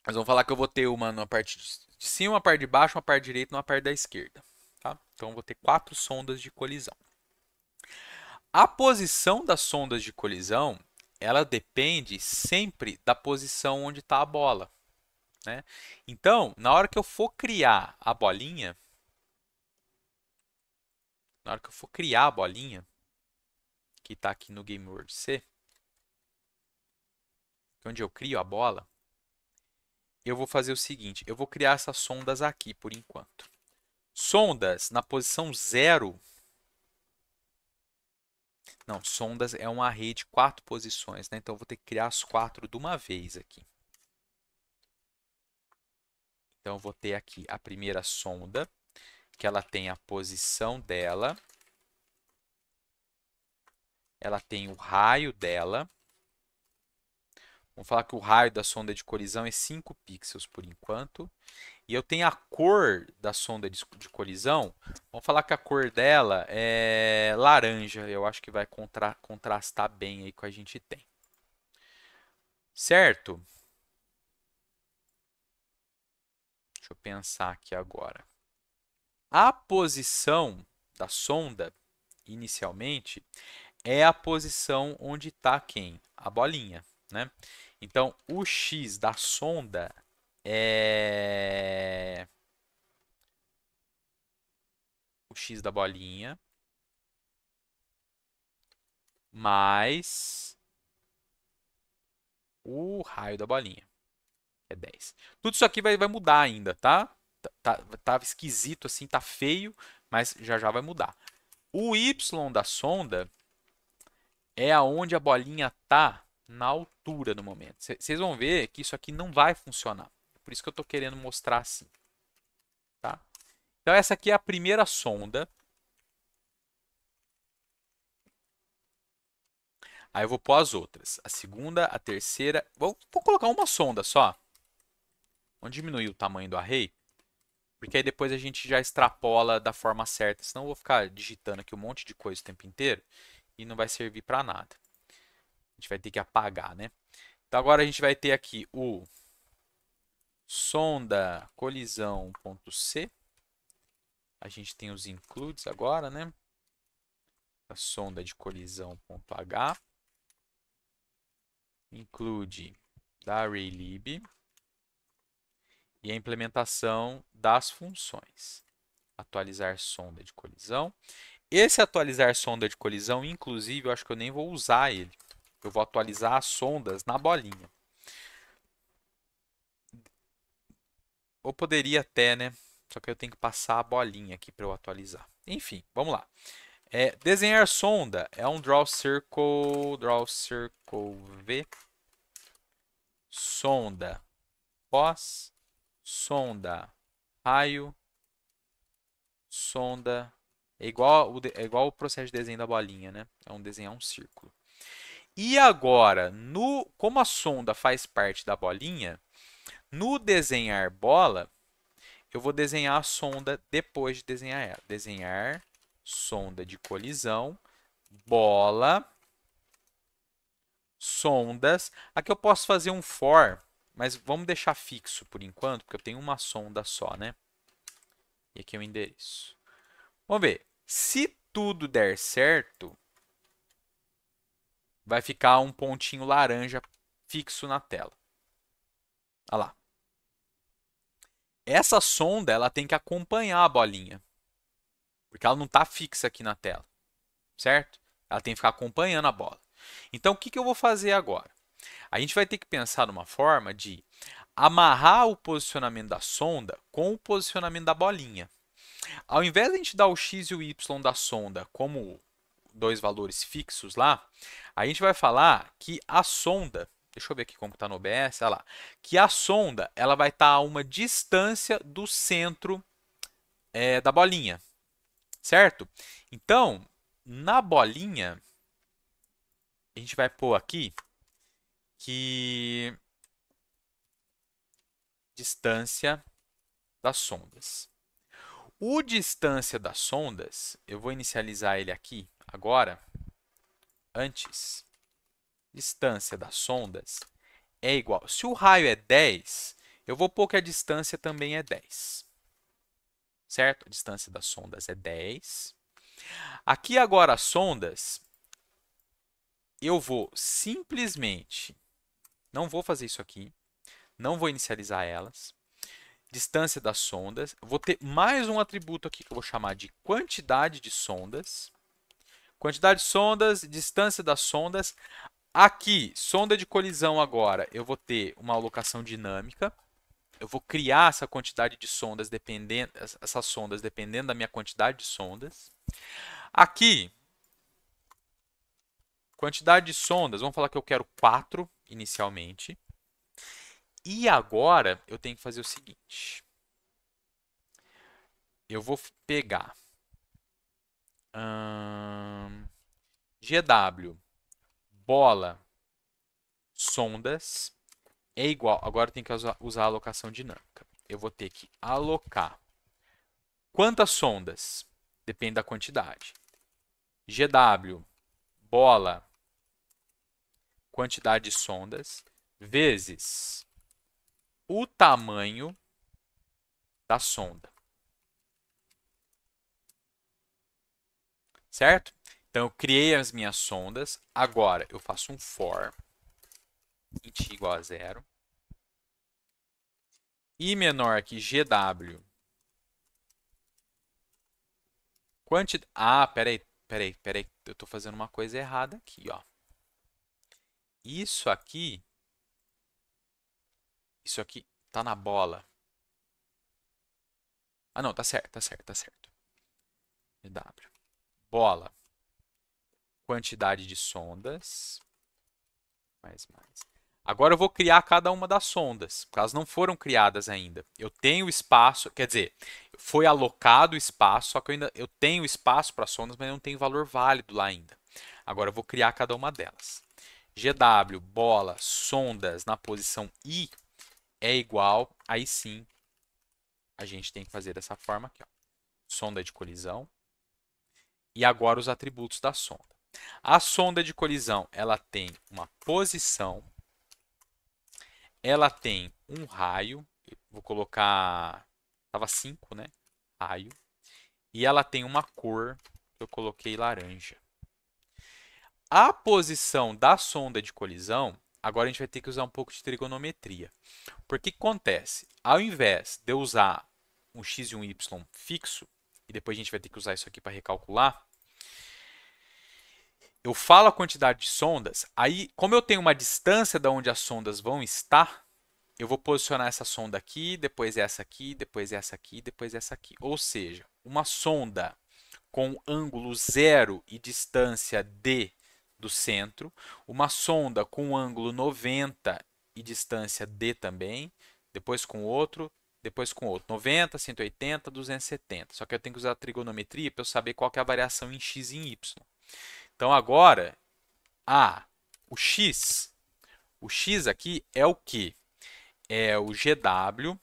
Nós vamos falar que eu vou ter uma na parte de cima, uma parte de baixo, uma parte direita e uma parte da esquerda. Tá? Então eu vou ter quatro sondas de colisão. A posição das sondas de colisão, ela depende sempre da posição onde está a bola. Né? Então, na hora que eu for criar a bolinha, na hora que eu for criar a bolinha, que está aqui no Game World C, é onde eu crio a bola, eu vou fazer o seguinte, eu vou criar essas sondas aqui por enquanto. Sondas na posição zero. Não, sondas é um array de quatro posições, né? Então eu vou ter que criar as quatro de uma vez aqui. Então eu vou ter aqui a primeira sonda, que ela tem a posição dela, ela tem o raio dela. Vamos falar que o raio da sonda de colisão é 5 pixels por enquanto. E eu tenho a cor da sonda de, colisão. Vamos falar que a cor dela é laranja. Eu acho que vai contra, contrastar bem aí com a gente tem. Certo? Deixa eu pensar aqui agora. A posição da sonda, inicialmente, é a posição onde está quem? A bolinha, né? Então, o X da sonda é... O X da bolinha mais o raio da bolinha. É 10. Tudo isso aqui vai, vai mudar ainda, tá? Tá, tá? tá esquisito assim, tá feio, mas já já vai mudar. O Y da sonda é aonde a bolinha tá na altura no momento. Vocês vão ver que isso aqui não vai funcionar. É por isso que eu estou querendo mostrar assim. Tá? Então essa aqui é a primeira sonda. Aí eu vou pôr as outras. A segunda, a terceira. Vou, vou colocar uma sonda só. Vamos diminuir o tamanho do array. Porque aí depois a gente já extrapola da forma certa. Senão eu vou ficar digitando aqui um monte de coisa o tempo inteiro e não vai servir para nada. A gente vai ter que apagar, né? Então agora a gente vai ter aqui o sonda colisão.c. A gente tem os includes agora, né? A sonda de colisão.h. Include da ArrayLib e a implementação das funções. Atualizar sonda de colisão. Esse atualizar sonda de colisão, inclusive, eu acho que eu nem vou usar ele. Eu vou atualizar as sondas na bolinha. Ou poderia até, né? Só que eu tenho que passar a bolinha aqui para eu atualizar. Enfim, vamos lá. É, desenhar sonda é um draw circle, draw circle V. Sonda, pós, sonda, raio, sonda, é igual, é igual o processo de desenho da bolinha, né? É um desenhar é um círculo. E agora, no, como a sonda faz parte da bolinha, no desenhar bola, eu vou desenhar a sonda depois de desenhar ela. Desenhar sonda de colisão, bola, sondas. Aqui eu posso fazer um for, mas vamos deixar fixo por enquanto, porque eu tenho uma sonda só, né? E aqui é o endereço. Vamos ver. Se tudo der certo, vai ficar um pontinho laranja fixo na tela. Olha lá. Essa sonda ela tem que acompanhar a bolinha. Porque ela não está fixa aqui na tela. Certo? Ela tem que ficar acompanhando a bola. Então, o que, que eu vou fazer agora? A gente vai ter que pensar numa forma de amarrar o posicionamento da sonda com o posicionamento da bolinha. Ao invés de a gente dar o x e o y da sonda como dois valores fixos lá, a gente vai falar que a sonda, deixa eu ver aqui como está no OBS, olha lá, que a sonda ela vai estar tá a uma distância do centro é, da bolinha, certo? Então, na bolinha, a gente vai pôr aqui que distância das sondas. O distância das sondas, eu vou inicializar ele aqui agora. Antes, distância das sondas é igual. Se o raio é 10, eu vou pôr que a distância também é 10. Certo? A distância das sondas é 10. Aqui agora as sondas, eu vou simplesmente, não vou fazer isso aqui, não vou inicializar elas distância das sondas. Vou ter mais um atributo aqui que eu vou chamar de quantidade de sondas. Quantidade de sondas, distância das sondas. Aqui, sonda de colisão agora, eu vou ter uma alocação dinâmica. Eu vou criar essa quantidade de sondas dependendo essas sondas dependendo da minha quantidade de sondas. Aqui, quantidade de sondas, vamos falar que eu quero 4 inicialmente. E agora eu tenho que fazer o seguinte. Eu vou pegar hum, GW bola sondas é igual. Agora eu tenho que usar, usar a alocação dinâmica. Eu vou ter que alocar quantas sondas? Depende da quantidade. GW bola quantidade de sondas vezes o tamanho da sonda. Certo? Então eu criei as minhas sondas. Agora eu faço um for int igual a zero. I menor que GW. Quanti... Ah, peraí, peraí, peraí. Eu estou fazendo uma coisa errada aqui, ó. Isso aqui isso aqui tá na bola. Ah, não, tá certo, tá certo, tá certo. W. Bola. Quantidade de sondas. Mais, mais. Agora eu vou criar cada uma das sondas, porque elas não foram criadas ainda. Eu tenho espaço, quer dizer, foi alocado espaço, só que eu ainda eu tenho espaço para sondas, mas não tenho valor válido lá ainda. Agora eu vou criar cada uma delas. GW, bola, sondas na posição I é igual, aí sim a gente tem que fazer dessa forma aqui, ó. Sonda de colisão. E agora os atributos da sonda. A sonda de colisão, ela tem uma posição, ela tem um raio, vou colocar, tava 5, né? Raio. E ela tem uma cor, eu coloquei laranja. A posição da sonda de colisão Agora a gente vai ter que usar um pouco de trigonometria. Porque que acontece? Ao invés de eu usar um x e um y fixo, e depois a gente vai ter que usar isso aqui para recalcular, eu falo a quantidade de sondas, aí como eu tenho uma distância da onde as sondas vão estar, eu vou posicionar essa sonda aqui, depois essa aqui, depois essa aqui, depois essa aqui. Ou seja, uma sonda com ângulo zero e distância de do centro, uma sonda com um ângulo 90 e distância D também, depois com outro, depois com outro, 90, 180, 270. Só que eu tenho que usar a trigonometria para eu saber qual é a variação em x e em y. Então agora, a, o x, o x aqui é o que? É o GW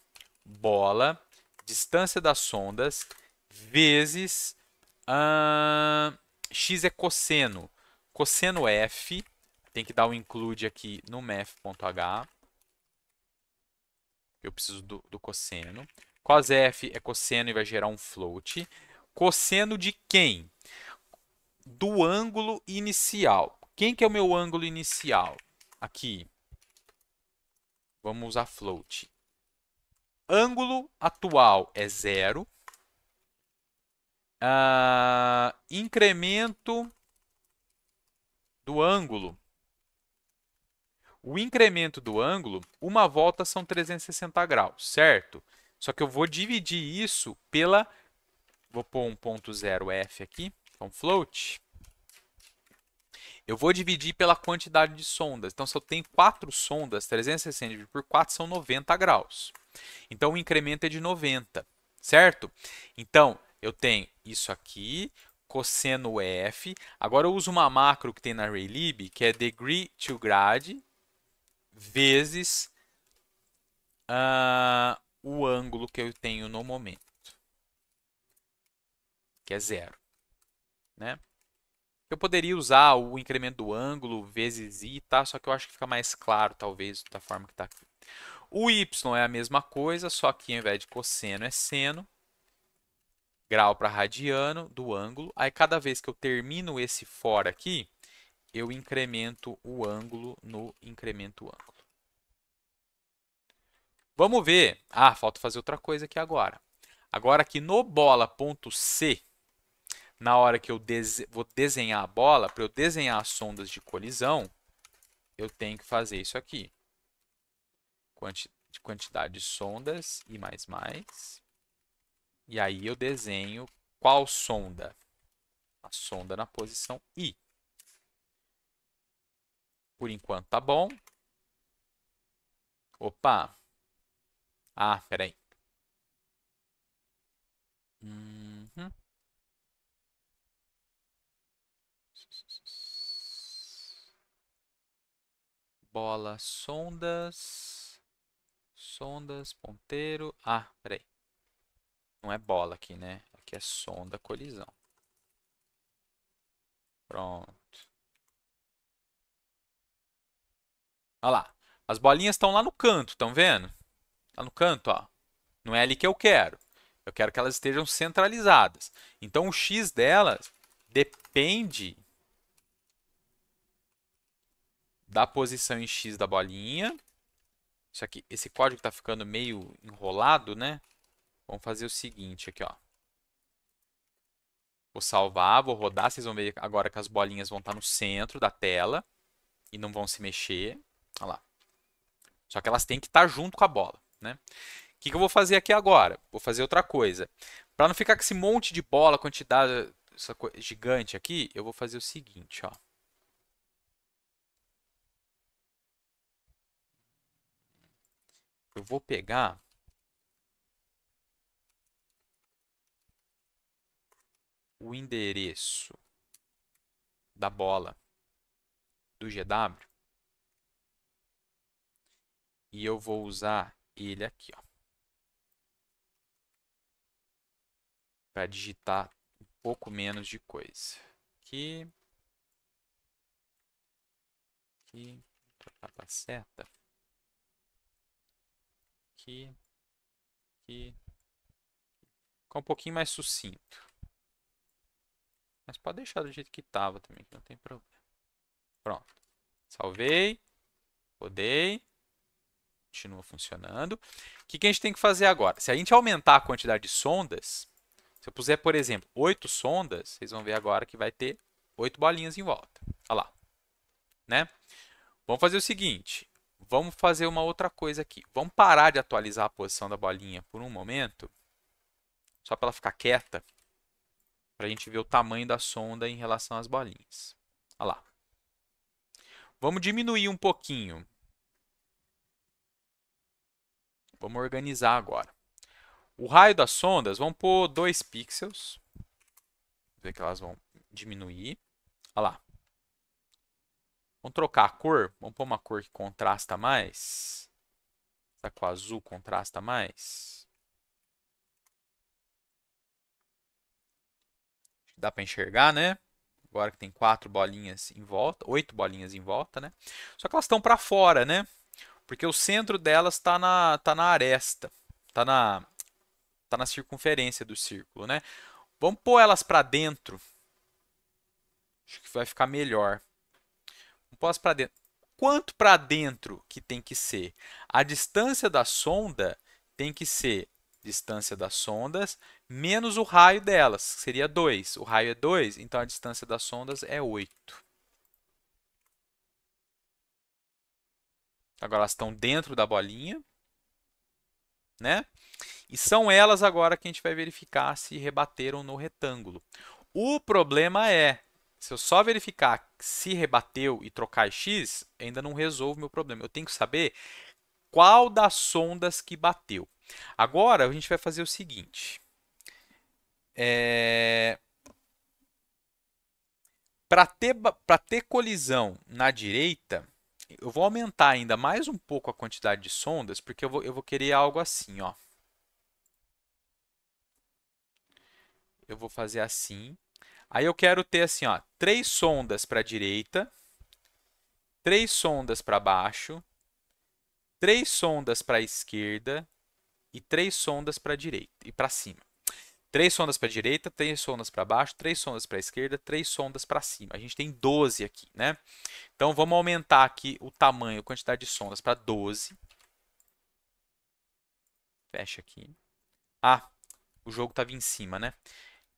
bola distância das sondas vezes x é cosseno Cosseno f, tem que dar o um include aqui no math.h. Eu preciso do, do cosseno. Cos f é cosseno e vai gerar um float. Cosseno de quem? Do ângulo inicial. Quem que é o meu ângulo inicial? Aqui. Vamos usar float. Ângulo atual é zero. Uh, incremento do ângulo. O incremento do ângulo, uma volta são 360 graus, certo? Só que eu vou dividir isso pela... Vou pôr um ponto zero F aqui, então float. Eu vou dividir pela quantidade de sondas. Então, se eu tenho quatro sondas, 360 dividido por 4 são 90 graus. Então, o incremento é de 90, certo? Então, eu tenho isso aqui, cosseno EF. Agora eu uso uma macro que tem na Raylib, que é degree to grad vezes uh, o ângulo que eu tenho no momento, que é zero. Né? Eu poderia usar o incremento do ângulo vezes i, tá? só que eu acho que fica mais claro, talvez, da forma que está aqui. O y é a mesma coisa, só que ao invés de cosseno é seno grau para radiano do ângulo. Aí, cada vez que eu termino esse fora aqui, eu incremento o ângulo no incremento ângulo. Vamos ver. Ah, falta fazer outra coisa aqui agora. Agora aqui no bola.c, na hora que eu vou desenhar a bola, para eu desenhar as sondas de colisão, eu tenho que fazer isso aqui. Quanti... Quantidade de sondas e mais mais. E aí eu desenho qual sonda? A sonda na posição I. Por enquanto tá bom. Opa. Ah, peraí. Uhum. Bola, sondas, sondas, ponteiro. Ah, peraí. Não é bola aqui, né? Aqui é sonda colisão. Pronto. Olha lá. As bolinhas estão lá no canto, estão vendo? Está no canto, ó. Não é ali que eu quero. Eu quero que elas estejam centralizadas. Então, o x delas depende da posição em x da bolinha. Isso aqui, esse código está ficando meio enrolado, né? Vamos fazer o seguinte aqui, ó. Vou salvar, vou rodar. Vocês vão ver agora que as bolinhas vão estar no centro da tela e não vão se mexer. Olha lá. Só que elas têm que estar junto com a bola, né? O que, que eu vou fazer aqui agora? Vou fazer outra coisa. Para não ficar com esse monte de bola, quantidade gigante aqui, eu vou fazer o seguinte, ó. Eu vou pegar o endereço da bola do GW e eu vou usar ele aqui, ó, para digitar um pouco menos de coisa. Aqui, aqui, trocar para seta, tá aqui, aqui, ficar é um pouquinho mais sucinto. Mas pode deixar do jeito que estava também, que não tem problema. Pronto. Salvei. Rodei. Continua funcionando. O que, que a gente tem que fazer agora? Se a gente aumentar a quantidade de sondas, se eu puser, por exemplo, 8 sondas, vocês vão ver agora que vai ter 8 bolinhas em volta. Olha lá. Né? Vamos fazer o seguinte. Vamos fazer uma outra coisa aqui. Vamos parar de atualizar a posição da bolinha por um momento. Só para ela ficar quieta. Para a gente ver o tamanho da sonda em relação às bolinhas. Olha lá. Vamos diminuir um pouquinho. Vamos organizar agora. O raio das sondas, vamos por 2 pixels. Ver que elas vão diminuir. Olha lá. Vamos trocar a cor. Vamos pôr uma cor que contrasta mais. Essa com azul contrasta mais. Dá para enxergar, né? Agora que tem quatro bolinhas em volta, oito bolinhas em volta, né? Só que elas estão para fora, né? Porque o centro delas está na, tá na aresta, está na, tá na circunferência do círculo, né? Vamos pôr elas para dentro. Acho que vai ficar melhor. Vamos pôr elas para dentro. Quanto para dentro que tem que ser? A distância da sonda tem que ser distância das sondas menos o raio delas, que seria 2. O raio é 2, então a distância das sondas é 8. Agora elas estão dentro da bolinha, né? E são elas agora que a gente vai verificar se rebateram no retângulo. O problema é, se eu só verificar se rebateu e trocar x, ainda não resolvo meu problema. Eu tenho que saber qual das sondas que bateu. Agora a gente vai fazer o seguinte. É... Para ter, ter colisão na direita, eu vou aumentar ainda mais um pouco a quantidade de sondas, porque eu vou, eu vou querer algo assim, ó. Eu vou fazer assim. Aí eu quero ter assim, ó, três sondas para a direita, três sondas para baixo, três sondas para a esquerda e três sondas para direita e para cima. Três sondas para a direita, três sondas para baixo, três sondas para a esquerda, três sondas para cima. A gente tem 12 aqui, né? Então vamos aumentar aqui o tamanho, a quantidade de sondas para 12. Fecha aqui. Ah, o jogo estava em cima, né?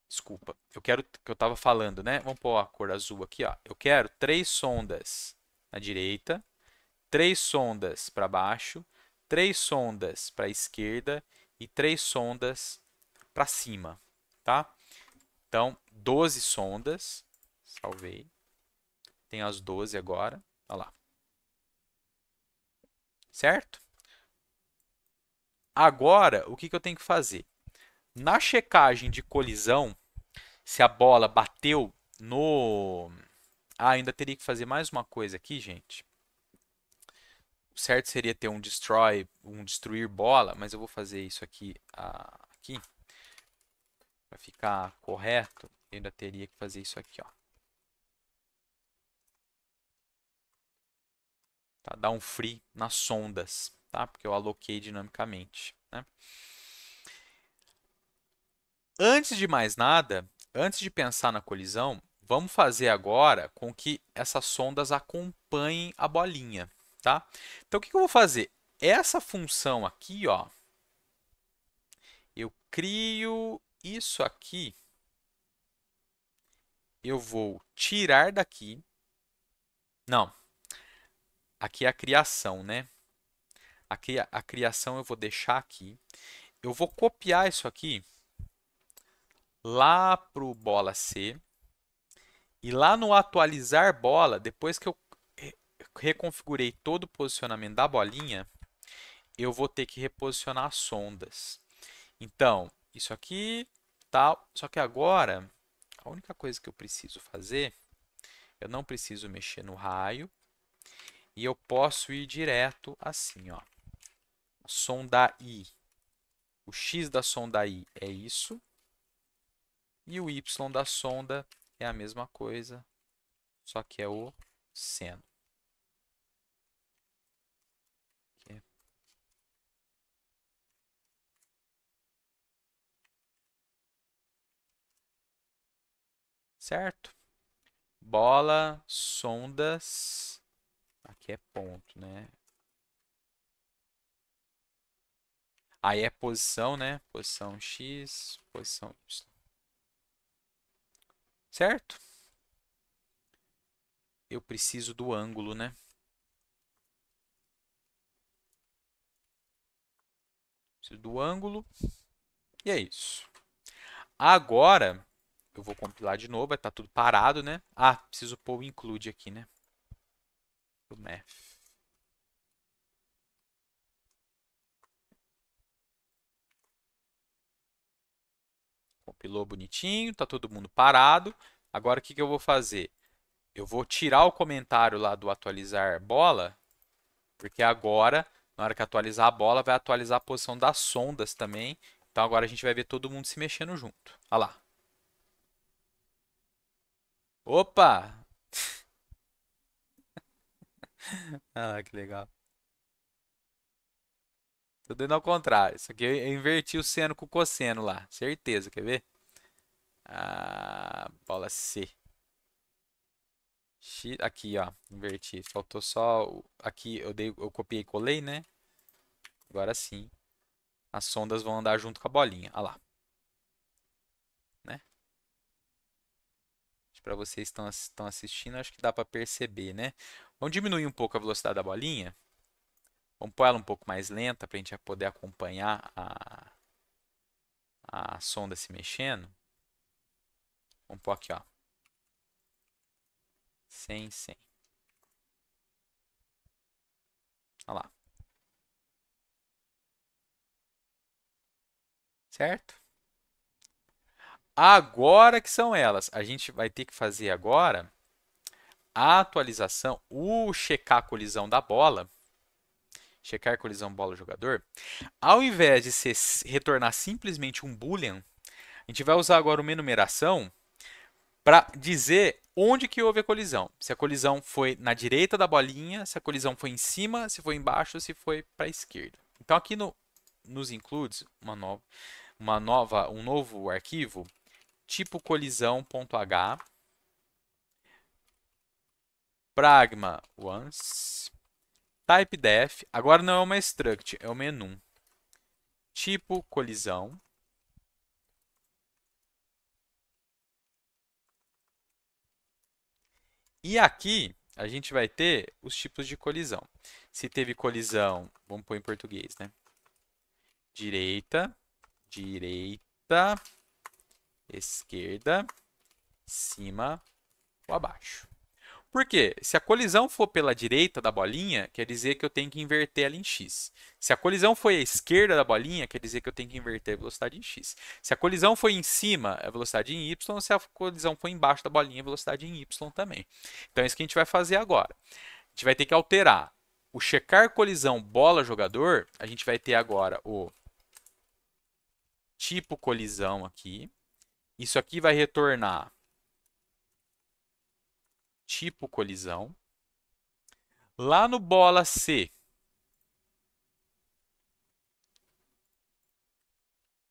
Desculpa, eu quero que eu estava falando, né? Vamos pôr a cor azul aqui, ó. Eu quero três sondas na direita, três sondas para baixo, três sondas para a esquerda e três sondas para cima, tá? Então, 12 sondas, salvei. Tem as 12 agora, olha lá. Certo? Agora, o que, que eu tenho que fazer? Na checagem de colisão, se a bola bateu no... Ah, ainda teria que fazer mais uma coisa aqui, gente. O certo seria ter um destroy, um destruir bola, mas eu vou fazer isso aqui, ah, aqui. Para ficar correto, eu ainda teria que fazer isso aqui, ó. Tá? Dar um free nas sondas, tá? Porque eu aloquei dinamicamente, né? Antes de mais nada, antes de pensar na colisão, vamos fazer agora com que essas sondas acompanhem a bolinha, tá? Então, o que eu vou fazer? Essa função aqui, ó, eu crio isso aqui eu vou tirar daqui. Não. Aqui é a criação, né? Aqui é a criação eu vou deixar aqui. Eu vou copiar isso aqui lá pro bola C. E lá no atualizar bola, depois que eu eh, reconfigurei todo o posicionamento da bolinha, eu vou ter que reposicionar as sondas. Então, isso aqui tal. Só que agora, a única coisa que eu preciso fazer, eu não preciso mexer no raio. E eu posso ir direto assim, ó. Sonda I. O X da sonda I é isso. E o Y da sonda é a mesma coisa, só que é o seno. certo? Bola, sondas, aqui é ponto, né? Aí é posição, né? Posição X, posição Y. Certo? Eu preciso do ângulo, né? Preciso do ângulo. E é isso. Agora, eu vou compilar de novo, vai estar tá tudo parado, né? Ah, preciso pôr o include aqui, né? O math. Compilou bonitinho, tá todo mundo parado. Agora o que, que eu vou fazer? Eu vou tirar o comentário lá do atualizar bola, porque agora, na hora que atualizar a bola, vai atualizar a posição das sondas também. Então agora a gente vai ver todo mundo se mexendo junto. Olha lá. Opa! (laughs) ah, que legal. Tudo indo ao contrário. Isso aqui eu inverti o seno com o cosseno lá. Certeza, quer ver? Ah, bola C. X, aqui, ó. Inverti. Faltou só... Aqui eu, dei, eu copiei e colei, né? Agora sim. As sondas vão andar junto com a bolinha. Olha lá. para vocês que estão assistindo, acho que dá para perceber, né? Vamos diminuir um pouco a velocidade da bolinha. Vamos pôr ela um pouco mais lenta para a gente poder acompanhar a, a sonda se mexendo. Vamos pôr aqui, ó. 100, 100. Olha lá. Certo? Agora que são elas, a gente vai ter que fazer agora a atualização, o checar a colisão da bola, checar a colisão bola-jogador, ao invés de ser, retornar simplesmente um boolean, a gente vai usar agora uma enumeração para dizer onde que houve a colisão. Se a colisão foi na direita da bolinha, se a colisão foi em cima, se foi embaixo, se foi para a esquerda. Então aqui no, nos includes, uma nova, uma nova, um novo arquivo tipo colisão.h, pragma once, type def, agora não é uma struct, é o menu tipo colisão, E aqui a gente vai ter os tipos de colisão. Se teve colisão, vamos pôr em português, né? Direita, direita, esquerda, cima ou abaixo. Por quê? Se a colisão for pela direita da bolinha, quer dizer que eu tenho que inverter ela em x. Se a colisão foi à esquerda da bolinha, quer dizer que eu tenho que inverter a velocidade em x. Se a colisão foi em cima, a é velocidade em y. Se a colisão foi embaixo da bolinha, é velocidade em y também. Então, é isso que a gente vai fazer agora. A gente vai ter que alterar o checar colisão bola jogador. A gente vai ter agora o tipo colisão aqui. Isso aqui vai retornar tipo colisão. Lá no bola C.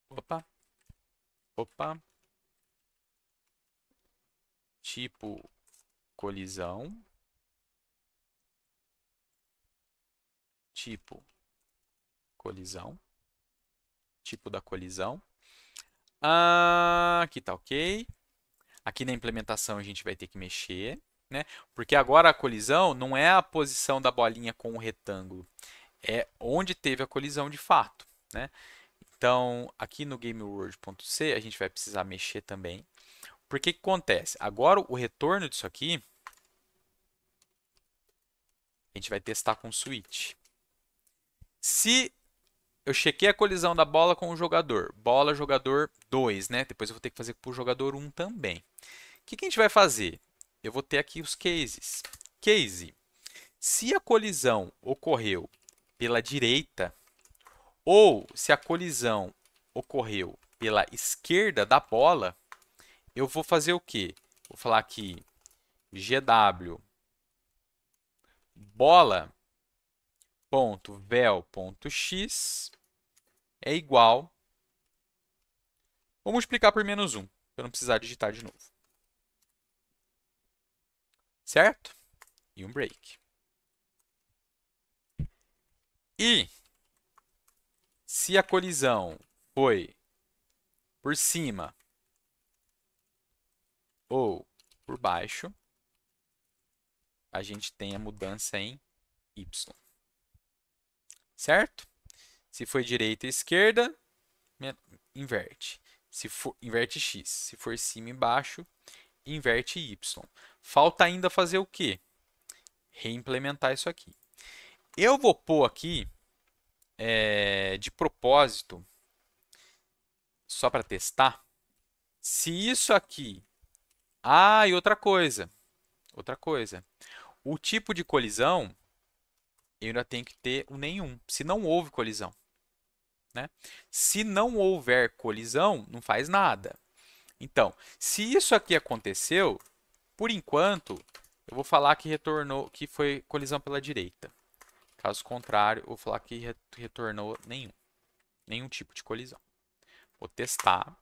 Opa. Opa. Tipo colisão. Tipo colisão. Tipo da colisão. Ah, aqui tá ok. Aqui na implementação a gente vai ter que mexer, né? Porque agora a colisão não é a posição da bolinha com o retângulo, é onde teve a colisão de fato, né? Então, aqui no GameWorld.c a gente vai precisar mexer também. Porque que acontece? Agora o retorno disso aqui a gente vai testar com switch. Se eu chequei a colisão da bola com o jogador. Bola, jogador 2, né? Depois eu vou ter que fazer para o jogador 1 um também. O que, que a gente vai fazer? Eu vou ter aqui os cases. Case. Se a colisão ocorreu pela direita ou se a colisão ocorreu pela esquerda da bola, eu vou fazer o quê? Vou falar aqui GW bola ponto vel ponto x é igual. Vou multiplicar por menos 1, para não precisar digitar de novo. Certo? E um break. E se a colisão foi por cima ou por baixo, a gente tem a mudança em y certo? Se for direita e esquerda, inverte. Se for, inverte x. Se for cima e baixo, inverte y. Falta ainda fazer o quê? Reimplementar isso aqui. Eu vou pôr aqui, é, de propósito, só para testar, se isso aqui... Ah, e outra coisa, outra coisa. O tipo de colisão eu ainda tenho que ter o nenhum, se não houve colisão. Né? Se não houver colisão, não faz nada. Então, se isso aqui aconteceu, por enquanto, eu vou falar que retornou, que foi colisão pela direita. Caso contrário, eu vou falar que retornou nenhum, nenhum tipo de colisão. Vou testar.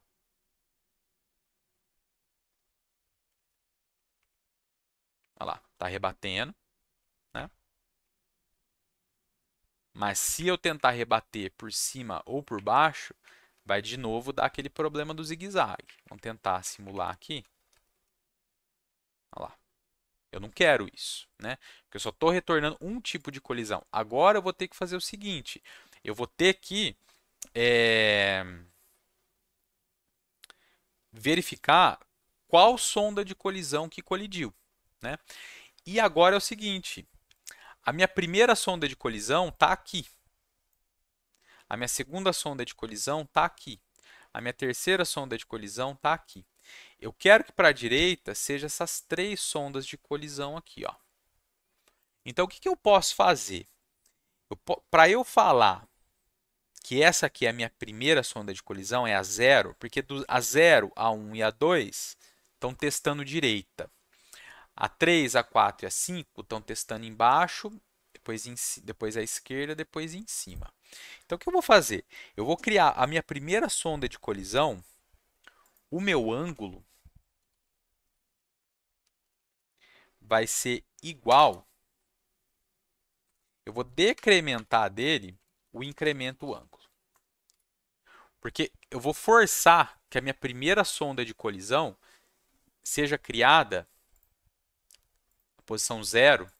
Olha lá, tá rebatendo. Mas se eu tentar rebater por cima ou por baixo, vai de novo dar aquele problema do zigue-zague. Vamos tentar simular aqui. Olha lá. Eu não quero isso, né? Porque eu só estou retornando um tipo de colisão. Agora eu vou ter que fazer o seguinte. Eu vou ter que é... verificar qual sonda de colisão que colidiu, né? E agora é o seguinte, a minha primeira sonda de colisão está aqui. A minha segunda sonda de colisão está aqui. A minha terceira sonda de colisão está aqui. Eu quero que para a direita sejam essas três sondas de colisão aqui. Ó. Então, o que, que eu posso fazer? Para eu falar que essa aqui é a minha primeira sonda de colisão, é a zero, porque do, a zero, a 1 um e a 2 estão testando direita. A 3, a 4 e a 5 estão testando embaixo, depois, em, depois à esquerda, depois em cima. Então, o que eu vou fazer? Eu vou criar a minha primeira sonda de colisão, o meu ângulo vai ser igual, eu vou decrementar dele o incremento ângulo. Porque eu vou forçar que a minha primeira sonda de colisão seja criada posição zero,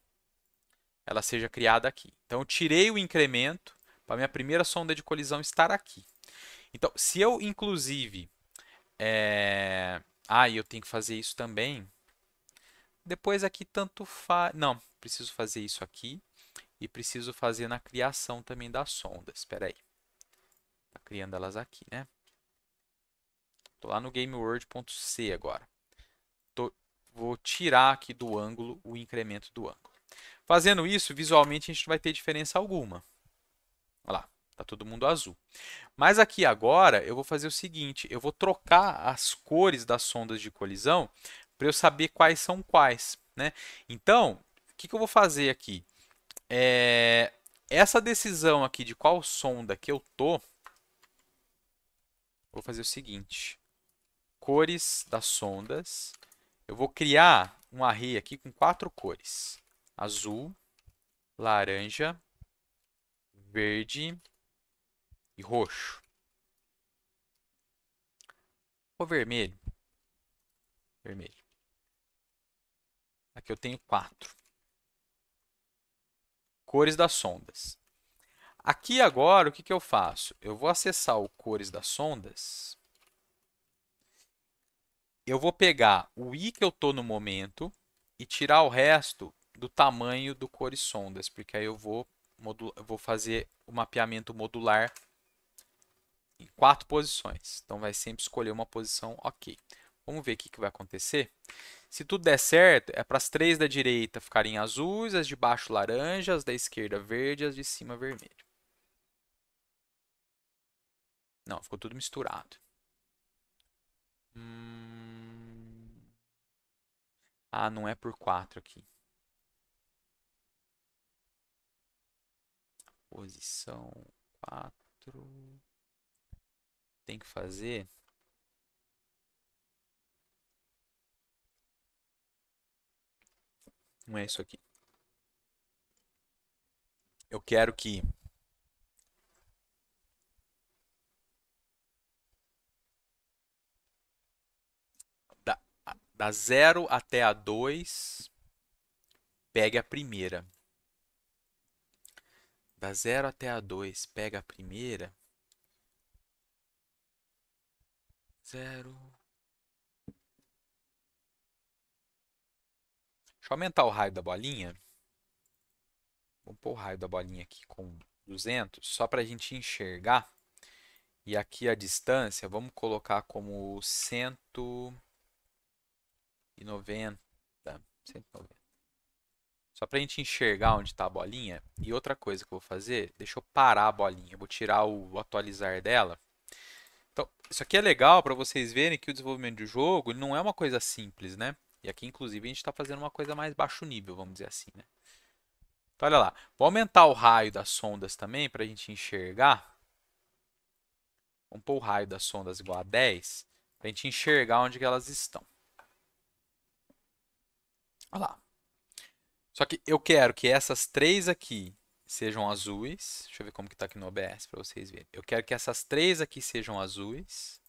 ela seja criada aqui. Então, eu tirei o incremento para minha primeira sonda de colisão estar aqui. Então, se eu, inclusive... É... Ah, eu tenho que fazer isso também. Depois aqui tanto faz... Não, preciso fazer isso aqui. E preciso fazer na criação também das sondas. Espera aí. Tá criando elas aqui, né? Tô lá no GameWorld.c agora vou tirar aqui do ângulo o incremento do ângulo. Fazendo isso, visualmente a gente não vai ter diferença alguma. Olha lá, tá todo mundo azul. Mas aqui agora eu vou fazer o seguinte, eu vou trocar as cores das sondas de colisão para eu saber quais são quais. Né? Então, o que, que eu vou fazer aqui? É... Essa decisão aqui de qual sonda que eu tô, vou fazer o seguinte. Cores das sondas eu vou criar um array aqui com quatro cores. Azul, laranja, verde e roxo. Ou vermelho. Vermelho. Aqui eu tenho quatro. Cores das sondas. Aqui agora, o que, que eu faço? Eu vou acessar o cores das sondas eu vou pegar o i que eu estou no momento e tirar o resto do tamanho do core sondas, porque aí eu vou, modular, vou fazer o mapeamento modular em quatro posições. Então vai sempre escolher uma posição ok. Vamos ver o que, que vai acontecer. Se tudo der certo, é para as três da direita ficarem azuis, as de baixo laranja, as da esquerda verde, as de cima vermelho. Não, ficou tudo misturado. Hum... Ah, não é por 4 aqui. Posição 4. Tem que fazer... Não é isso aqui. Eu quero que da 0 até a 2, pegue a primeira. Da 0 até a 2, pega a primeira. 0. Deixa eu aumentar o raio da bolinha. Vou pôr o raio da bolinha aqui com 200, só para a gente enxergar. E aqui a distância, vamos colocar como cento 190, 190. Só pra gente enxergar onde tá a bolinha. E outra coisa que eu vou fazer, deixa eu parar a bolinha. Eu vou tirar o atualizar dela. Então, isso aqui é legal para vocês verem que o desenvolvimento do jogo não é uma coisa simples, né? E aqui, inclusive, a gente está fazendo uma coisa mais baixo nível, vamos dizer assim, né? Então, olha lá. Vou aumentar o raio das sondas também para a gente enxergar. Vamos pôr o raio das sondas igual a 10 para a gente enxergar onde que elas estão. Olha lá. Só que eu quero que essas três aqui sejam azuis. Deixa eu ver como que tá aqui no OBS para vocês verem. Eu quero que essas três aqui sejam azuis.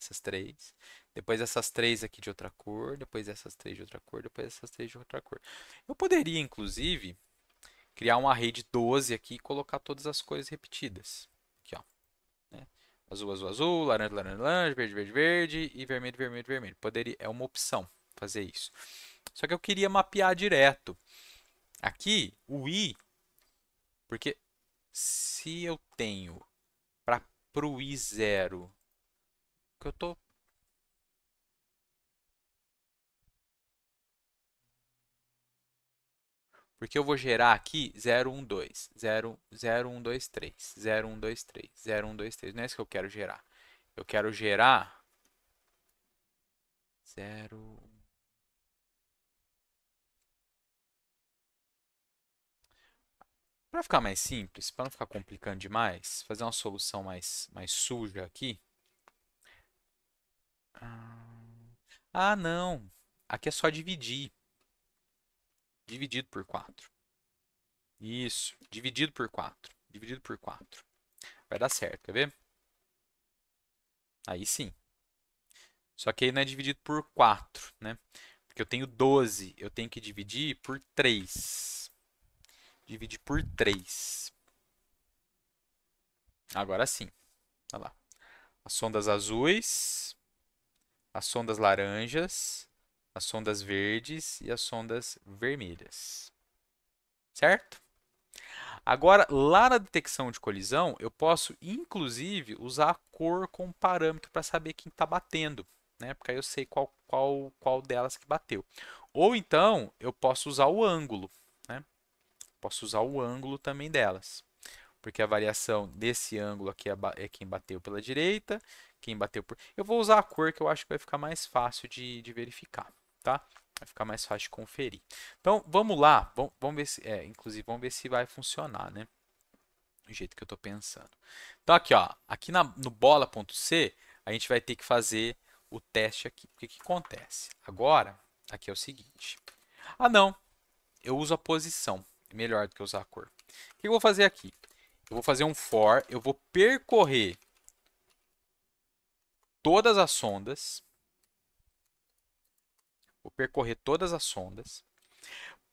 Essas três. Depois essas três aqui de outra cor. Depois essas três de outra cor. Depois essas três de outra cor. Eu poderia, inclusive, criar um array de 12 aqui e colocar todas as cores repetidas. Aqui, ó. Né? Azul, azul, azul, laranja, laranja, laranja, verde, verde, verde e vermelho, vermelho, vermelho. Poderia, é uma opção fazer isso. Só que eu queria mapear direto. Aqui, o i, porque se eu tenho para o i zero, que eu tô Porque eu vou gerar aqui 0, 1, 2, 3. Não é isso que eu quero gerar. Eu quero gerar 0 Para ficar mais simples, para não ficar complicando demais, fazer uma solução mais, mais suja aqui. Ah, ah não. Aqui é só dividir. Dividido por 4. Isso. Dividido por 4. Dividido por 4. Vai dar certo, quer ver? Aí sim. Só que aí não é dividido por 4, né? Porque eu tenho 12. Eu tenho que dividir por 3 divide por 3. Agora sim. Olha lá. As sondas azuis, as sondas laranjas, as sondas verdes e as sondas vermelhas. Certo? Agora, lá na detecção de colisão, eu posso, inclusive, usar a cor como parâmetro para saber quem está batendo. Né? Porque aí eu sei qual, qual, qual delas que bateu. Ou então, eu posso usar o ângulo posso usar o ângulo também delas. Porque a variação desse ângulo aqui é, é quem bateu pela direita, quem bateu por... Eu vou usar a cor que eu acho que vai ficar mais fácil de, de verificar, tá? Vai ficar mais fácil de conferir. Então, vamos lá. Vamos, vamos ver se... É, inclusive, vamos ver se vai funcionar, né? Do jeito que eu estou pensando. Então, aqui, ó. Aqui na, no bola.c, a gente vai ter que fazer o teste aqui. O que, que acontece? Agora, aqui é o seguinte. Ah, não. Eu uso a posição melhor do que usar a cor. O que eu vou fazer aqui? Eu vou fazer um for, eu vou percorrer todas as sondas. Vou percorrer todas as sondas.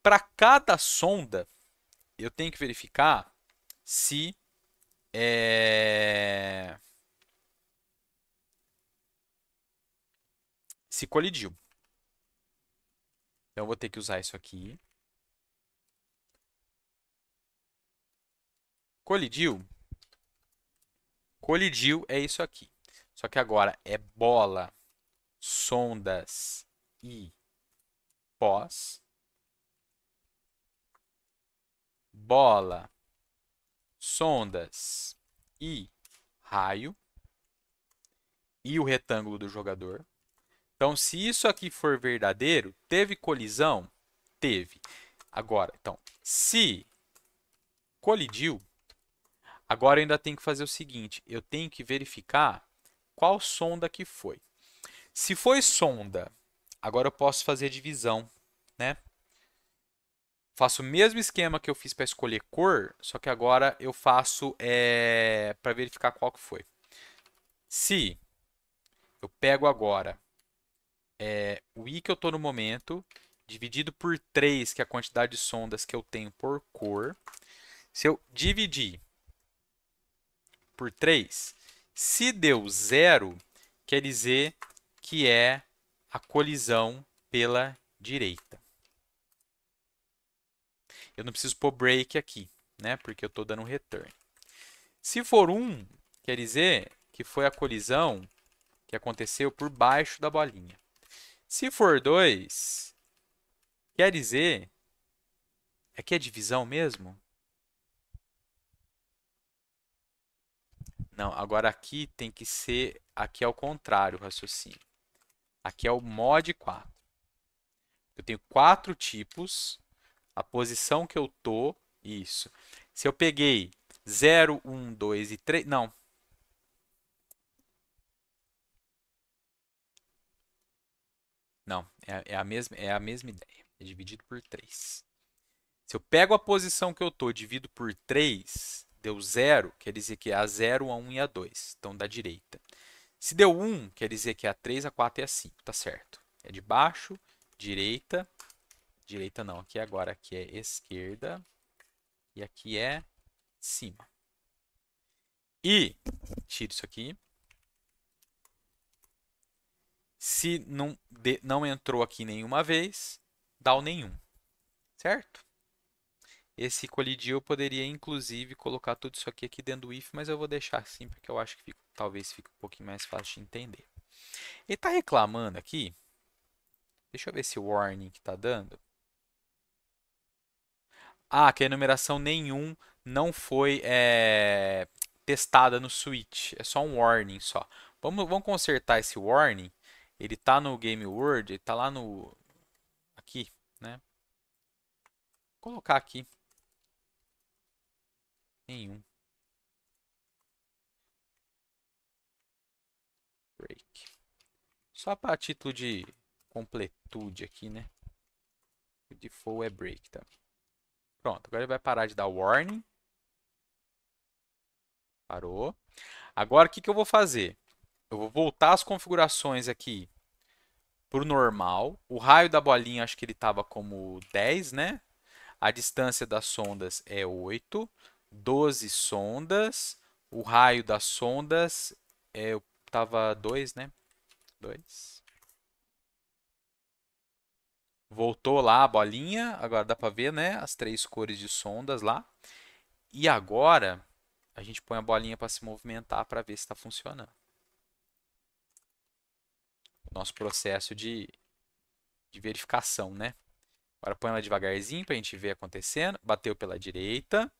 Para cada sonda, eu tenho que verificar se é... se colidiu. Então, eu vou ter que usar isso aqui. Colidiu. Colidiu é isso aqui. Só que agora é bola, sondas e pós. Bola, sondas e raio. E o retângulo do jogador. Então, se isso aqui for verdadeiro, teve colisão? Teve. Agora, então, se colidiu, Agora eu ainda tenho que fazer o seguinte: eu tenho que verificar qual sonda que foi. Se foi sonda, agora eu posso fazer divisão, né? Faço o mesmo esquema que eu fiz para escolher cor, só que agora eu faço é, para verificar qual que foi. Se eu pego agora é, o i que eu estou no momento, dividido por 3, que é a quantidade de sondas que eu tenho por cor, se eu dividir por 3? Se deu zero, quer dizer que é a colisão pela direita. Eu não preciso pôr break aqui, né? porque eu estou dando um return. Se for 1, um, quer dizer que foi a colisão que aconteceu por baixo da bolinha. Se for 2, quer dizer... Aqui é, é divisão mesmo? Não, agora aqui tem que ser. Aqui é o contrário o raciocínio. Aqui é o mod 4. Eu tenho quatro tipos. A posição que eu tô, isso. Se eu peguei 0, 1, 2 e 3. Não. Não, é, é, a mesma, é a mesma ideia. É dividido por 3. Se eu pego a posição que eu tô, divido por 3, deu 0, quer dizer que é a 0, a 1 e a 2. Então, da direita. Se deu 1, quer dizer que é a 3, a 4 e a 5. Tá certo. É de baixo, direita. Direita não, aqui agora aqui é esquerda. E aqui é cima. E, tiro isso aqui. Se não, de, não entrou aqui nenhuma vez, dá o nenhum. Certo? Esse colidio eu poderia, inclusive, colocar tudo isso aqui, aqui dentro do if, mas eu vou deixar assim, porque eu acho que talvez fique um pouquinho mais fácil de entender. Ele está reclamando aqui. Deixa eu ver esse warning que está dando. Ah, que a enumeração nenhum não foi é, testada no switch. É só um warning só. Vamos, vamos consertar esse warning. Ele está no Game Word, ele está lá no... Aqui, né? Vou colocar aqui em um. Break. Só para título de completude aqui, né? O default é break também. Pronto, agora ele vai parar de dar warning. Parou. Agora o que, que eu vou fazer? Eu vou voltar as configurações aqui para o normal. O raio da bolinha, acho que ele estava como 10, né? A distância das sondas é 8. 12 sondas. O raio das sondas, é, eu tava 2, né? 2. Voltou lá a bolinha, agora dá para ver, né? As três cores de sondas lá. E agora a gente põe a bolinha para se movimentar para ver se está funcionando. Nosso processo de, de verificação, né? Agora põe ela devagarzinho para a gente ver acontecendo. Bateu pela direita.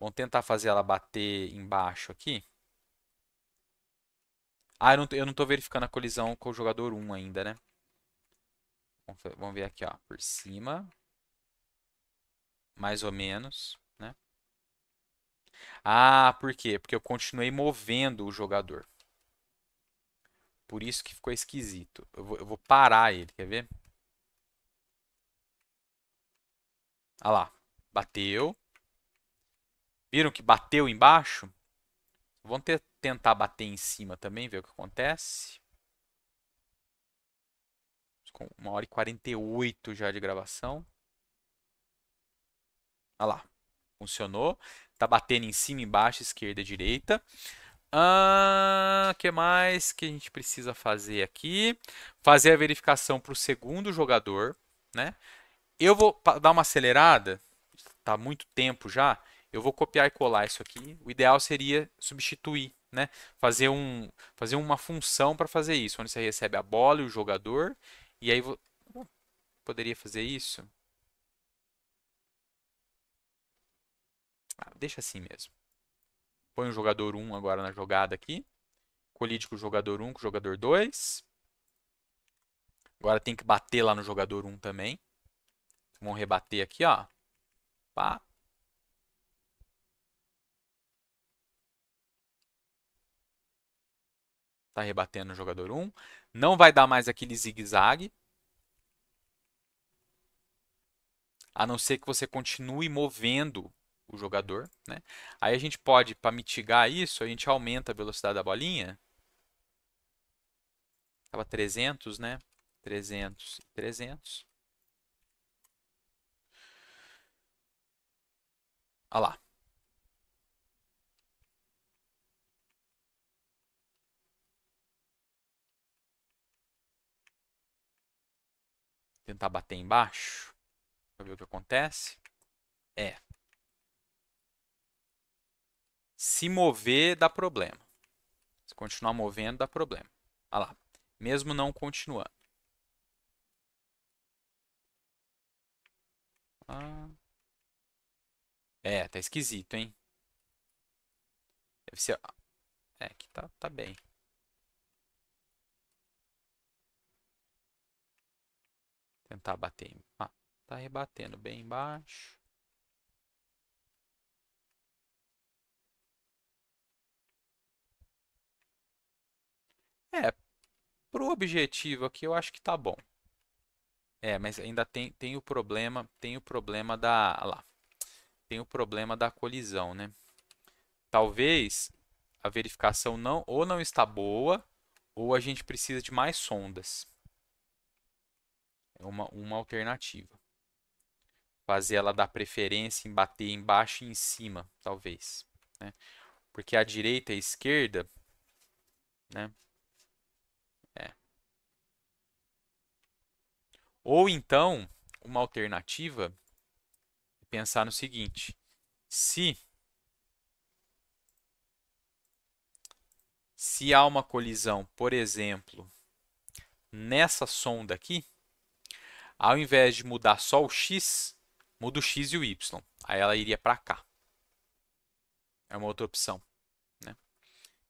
Vamos tentar fazer ela bater embaixo aqui. Ah, eu não, eu não tô verificando a colisão com o jogador 1 ainda, né? Vamos ver aqui, ó. Por cima. Mais ou menos, né? Ah, por quê? Porque eu continuei movendo o jogador. Por isso que ficou esquisito. Eu vou, eu vou parar ele, quer ver? Ah lá. Bateu. Viram que bateu embaixo? Vamos ter, tentar bater em cima também, ver o que acontece. Com uma hora e 48 já de gravação. Olha lá. Funcionou. Tá batendo em cima, embaixo, esquerda, direita. O ah, que mais que a gente precisa fazer aqui? Fazer a verificação para o segundo jogador, né? Eu vou dar uma acelerada, tá muito tempo já eu vou copiar e colar isso aqui. O ideal seria substituir, né? Fazer, um, fazer uma função para fazer isso, onde você recebe a bola e o jogador. E aí, vou... poderia fazer isso? Ah, deixa assim mesmo. Põe o jogador 1 agora na jogada aqui. Colide com o jogador 1, com o jogador 2. Agora tem que bater lá no jogador 1 também. Vamos rebater aqui, ó. Pá, Está rebatendo o jogador 1. Não vai dar mais aquele zigue-zague. A não ser que você continue movendo o jogador. Né? Aí a gente pode, para mitigar isso, a gente aumenta a velocidade da bolinha. Estava 300, né? 300 300. Olha lá. tentar bater embaixo para ver o que acontece é se mover dá problema. Se continuar movendo dá problema. Olha lá, mesmo não continuando. Ah. É, tá esquisito, hein? Deve ser. É, aqui tá, tá bem. Tentar bater. Ah, tá rebatendo bem embaixo. É, pro objetivo aqui eu acho que tá bom. É, mas ainda tem, tem o problema, tem o problema da, lá, tem o problema da colisão, né? Talvez a verificação não ou não está boa, ou a gente precisa de mais sondas. É uma, uma alternativa. Fazer ela dar preferência em bater embaixo e em cima, talvez. Né? Porque a direita e a esquerda. Né? É. Ou então, uma alternativa é pensar no seguinte: se. Se há uma colisão, por exemplo, nessa sonda aqui, ao invés de mudar só o x, muda o x e o y. Aí ela iria para cá. É uma outra opção. Né?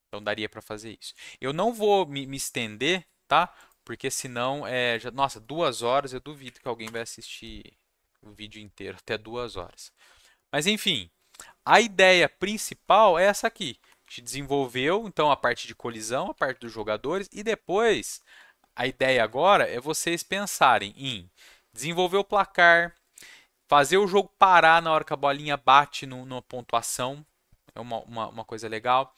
Então daria para fazer isso. Eu não vou me, me estender, tá? Porque senão, é, já, nossa, duas horas, eu duvido que alguém vai assistir o vídeo inteiro, até duas horas. Mas enfim, a ideia principal é essa aqui. A gente desenvolveu, então, a parte de colisão, a parte dos jogadores, e depois a ideia agora é vocês pensarem em desenvolver o placar, fazer o jogo parar na hora que a bolinha bate no, pontuação. É uma, uma, uma coisa legal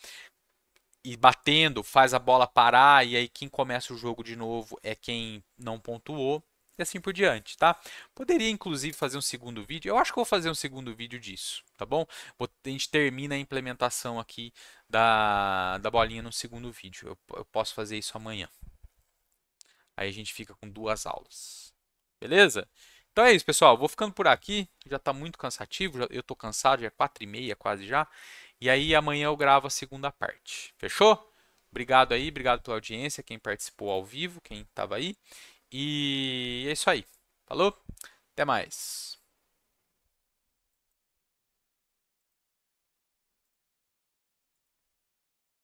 e batendo faz a bola parar e aí quem começa o jogo de novo é quem não pontuou e assim por diante, tá? Poderia inclusive fazer um segundo vídeo. Eu acho que vou fazer um segundo vídeo disso, tá bom? a gente termina a implementação aqui da, da bolinha no segundo vídeo. Eu, eu posso fazer isso amanhã. Aí a gente fica com duas aulas. Beleza? Então é isso, pessoal. Vou ficando por aqui. Já está muito cansativo. Já, eu estou cansado, já é 4 e meia quase já. E aí amanhã eu gravo a segunda parte. Fechou? Obrigado aí, obrigado pela audiência, quem participou ao vivo, quem estava aí. E é isso aí. Falou? Até mais.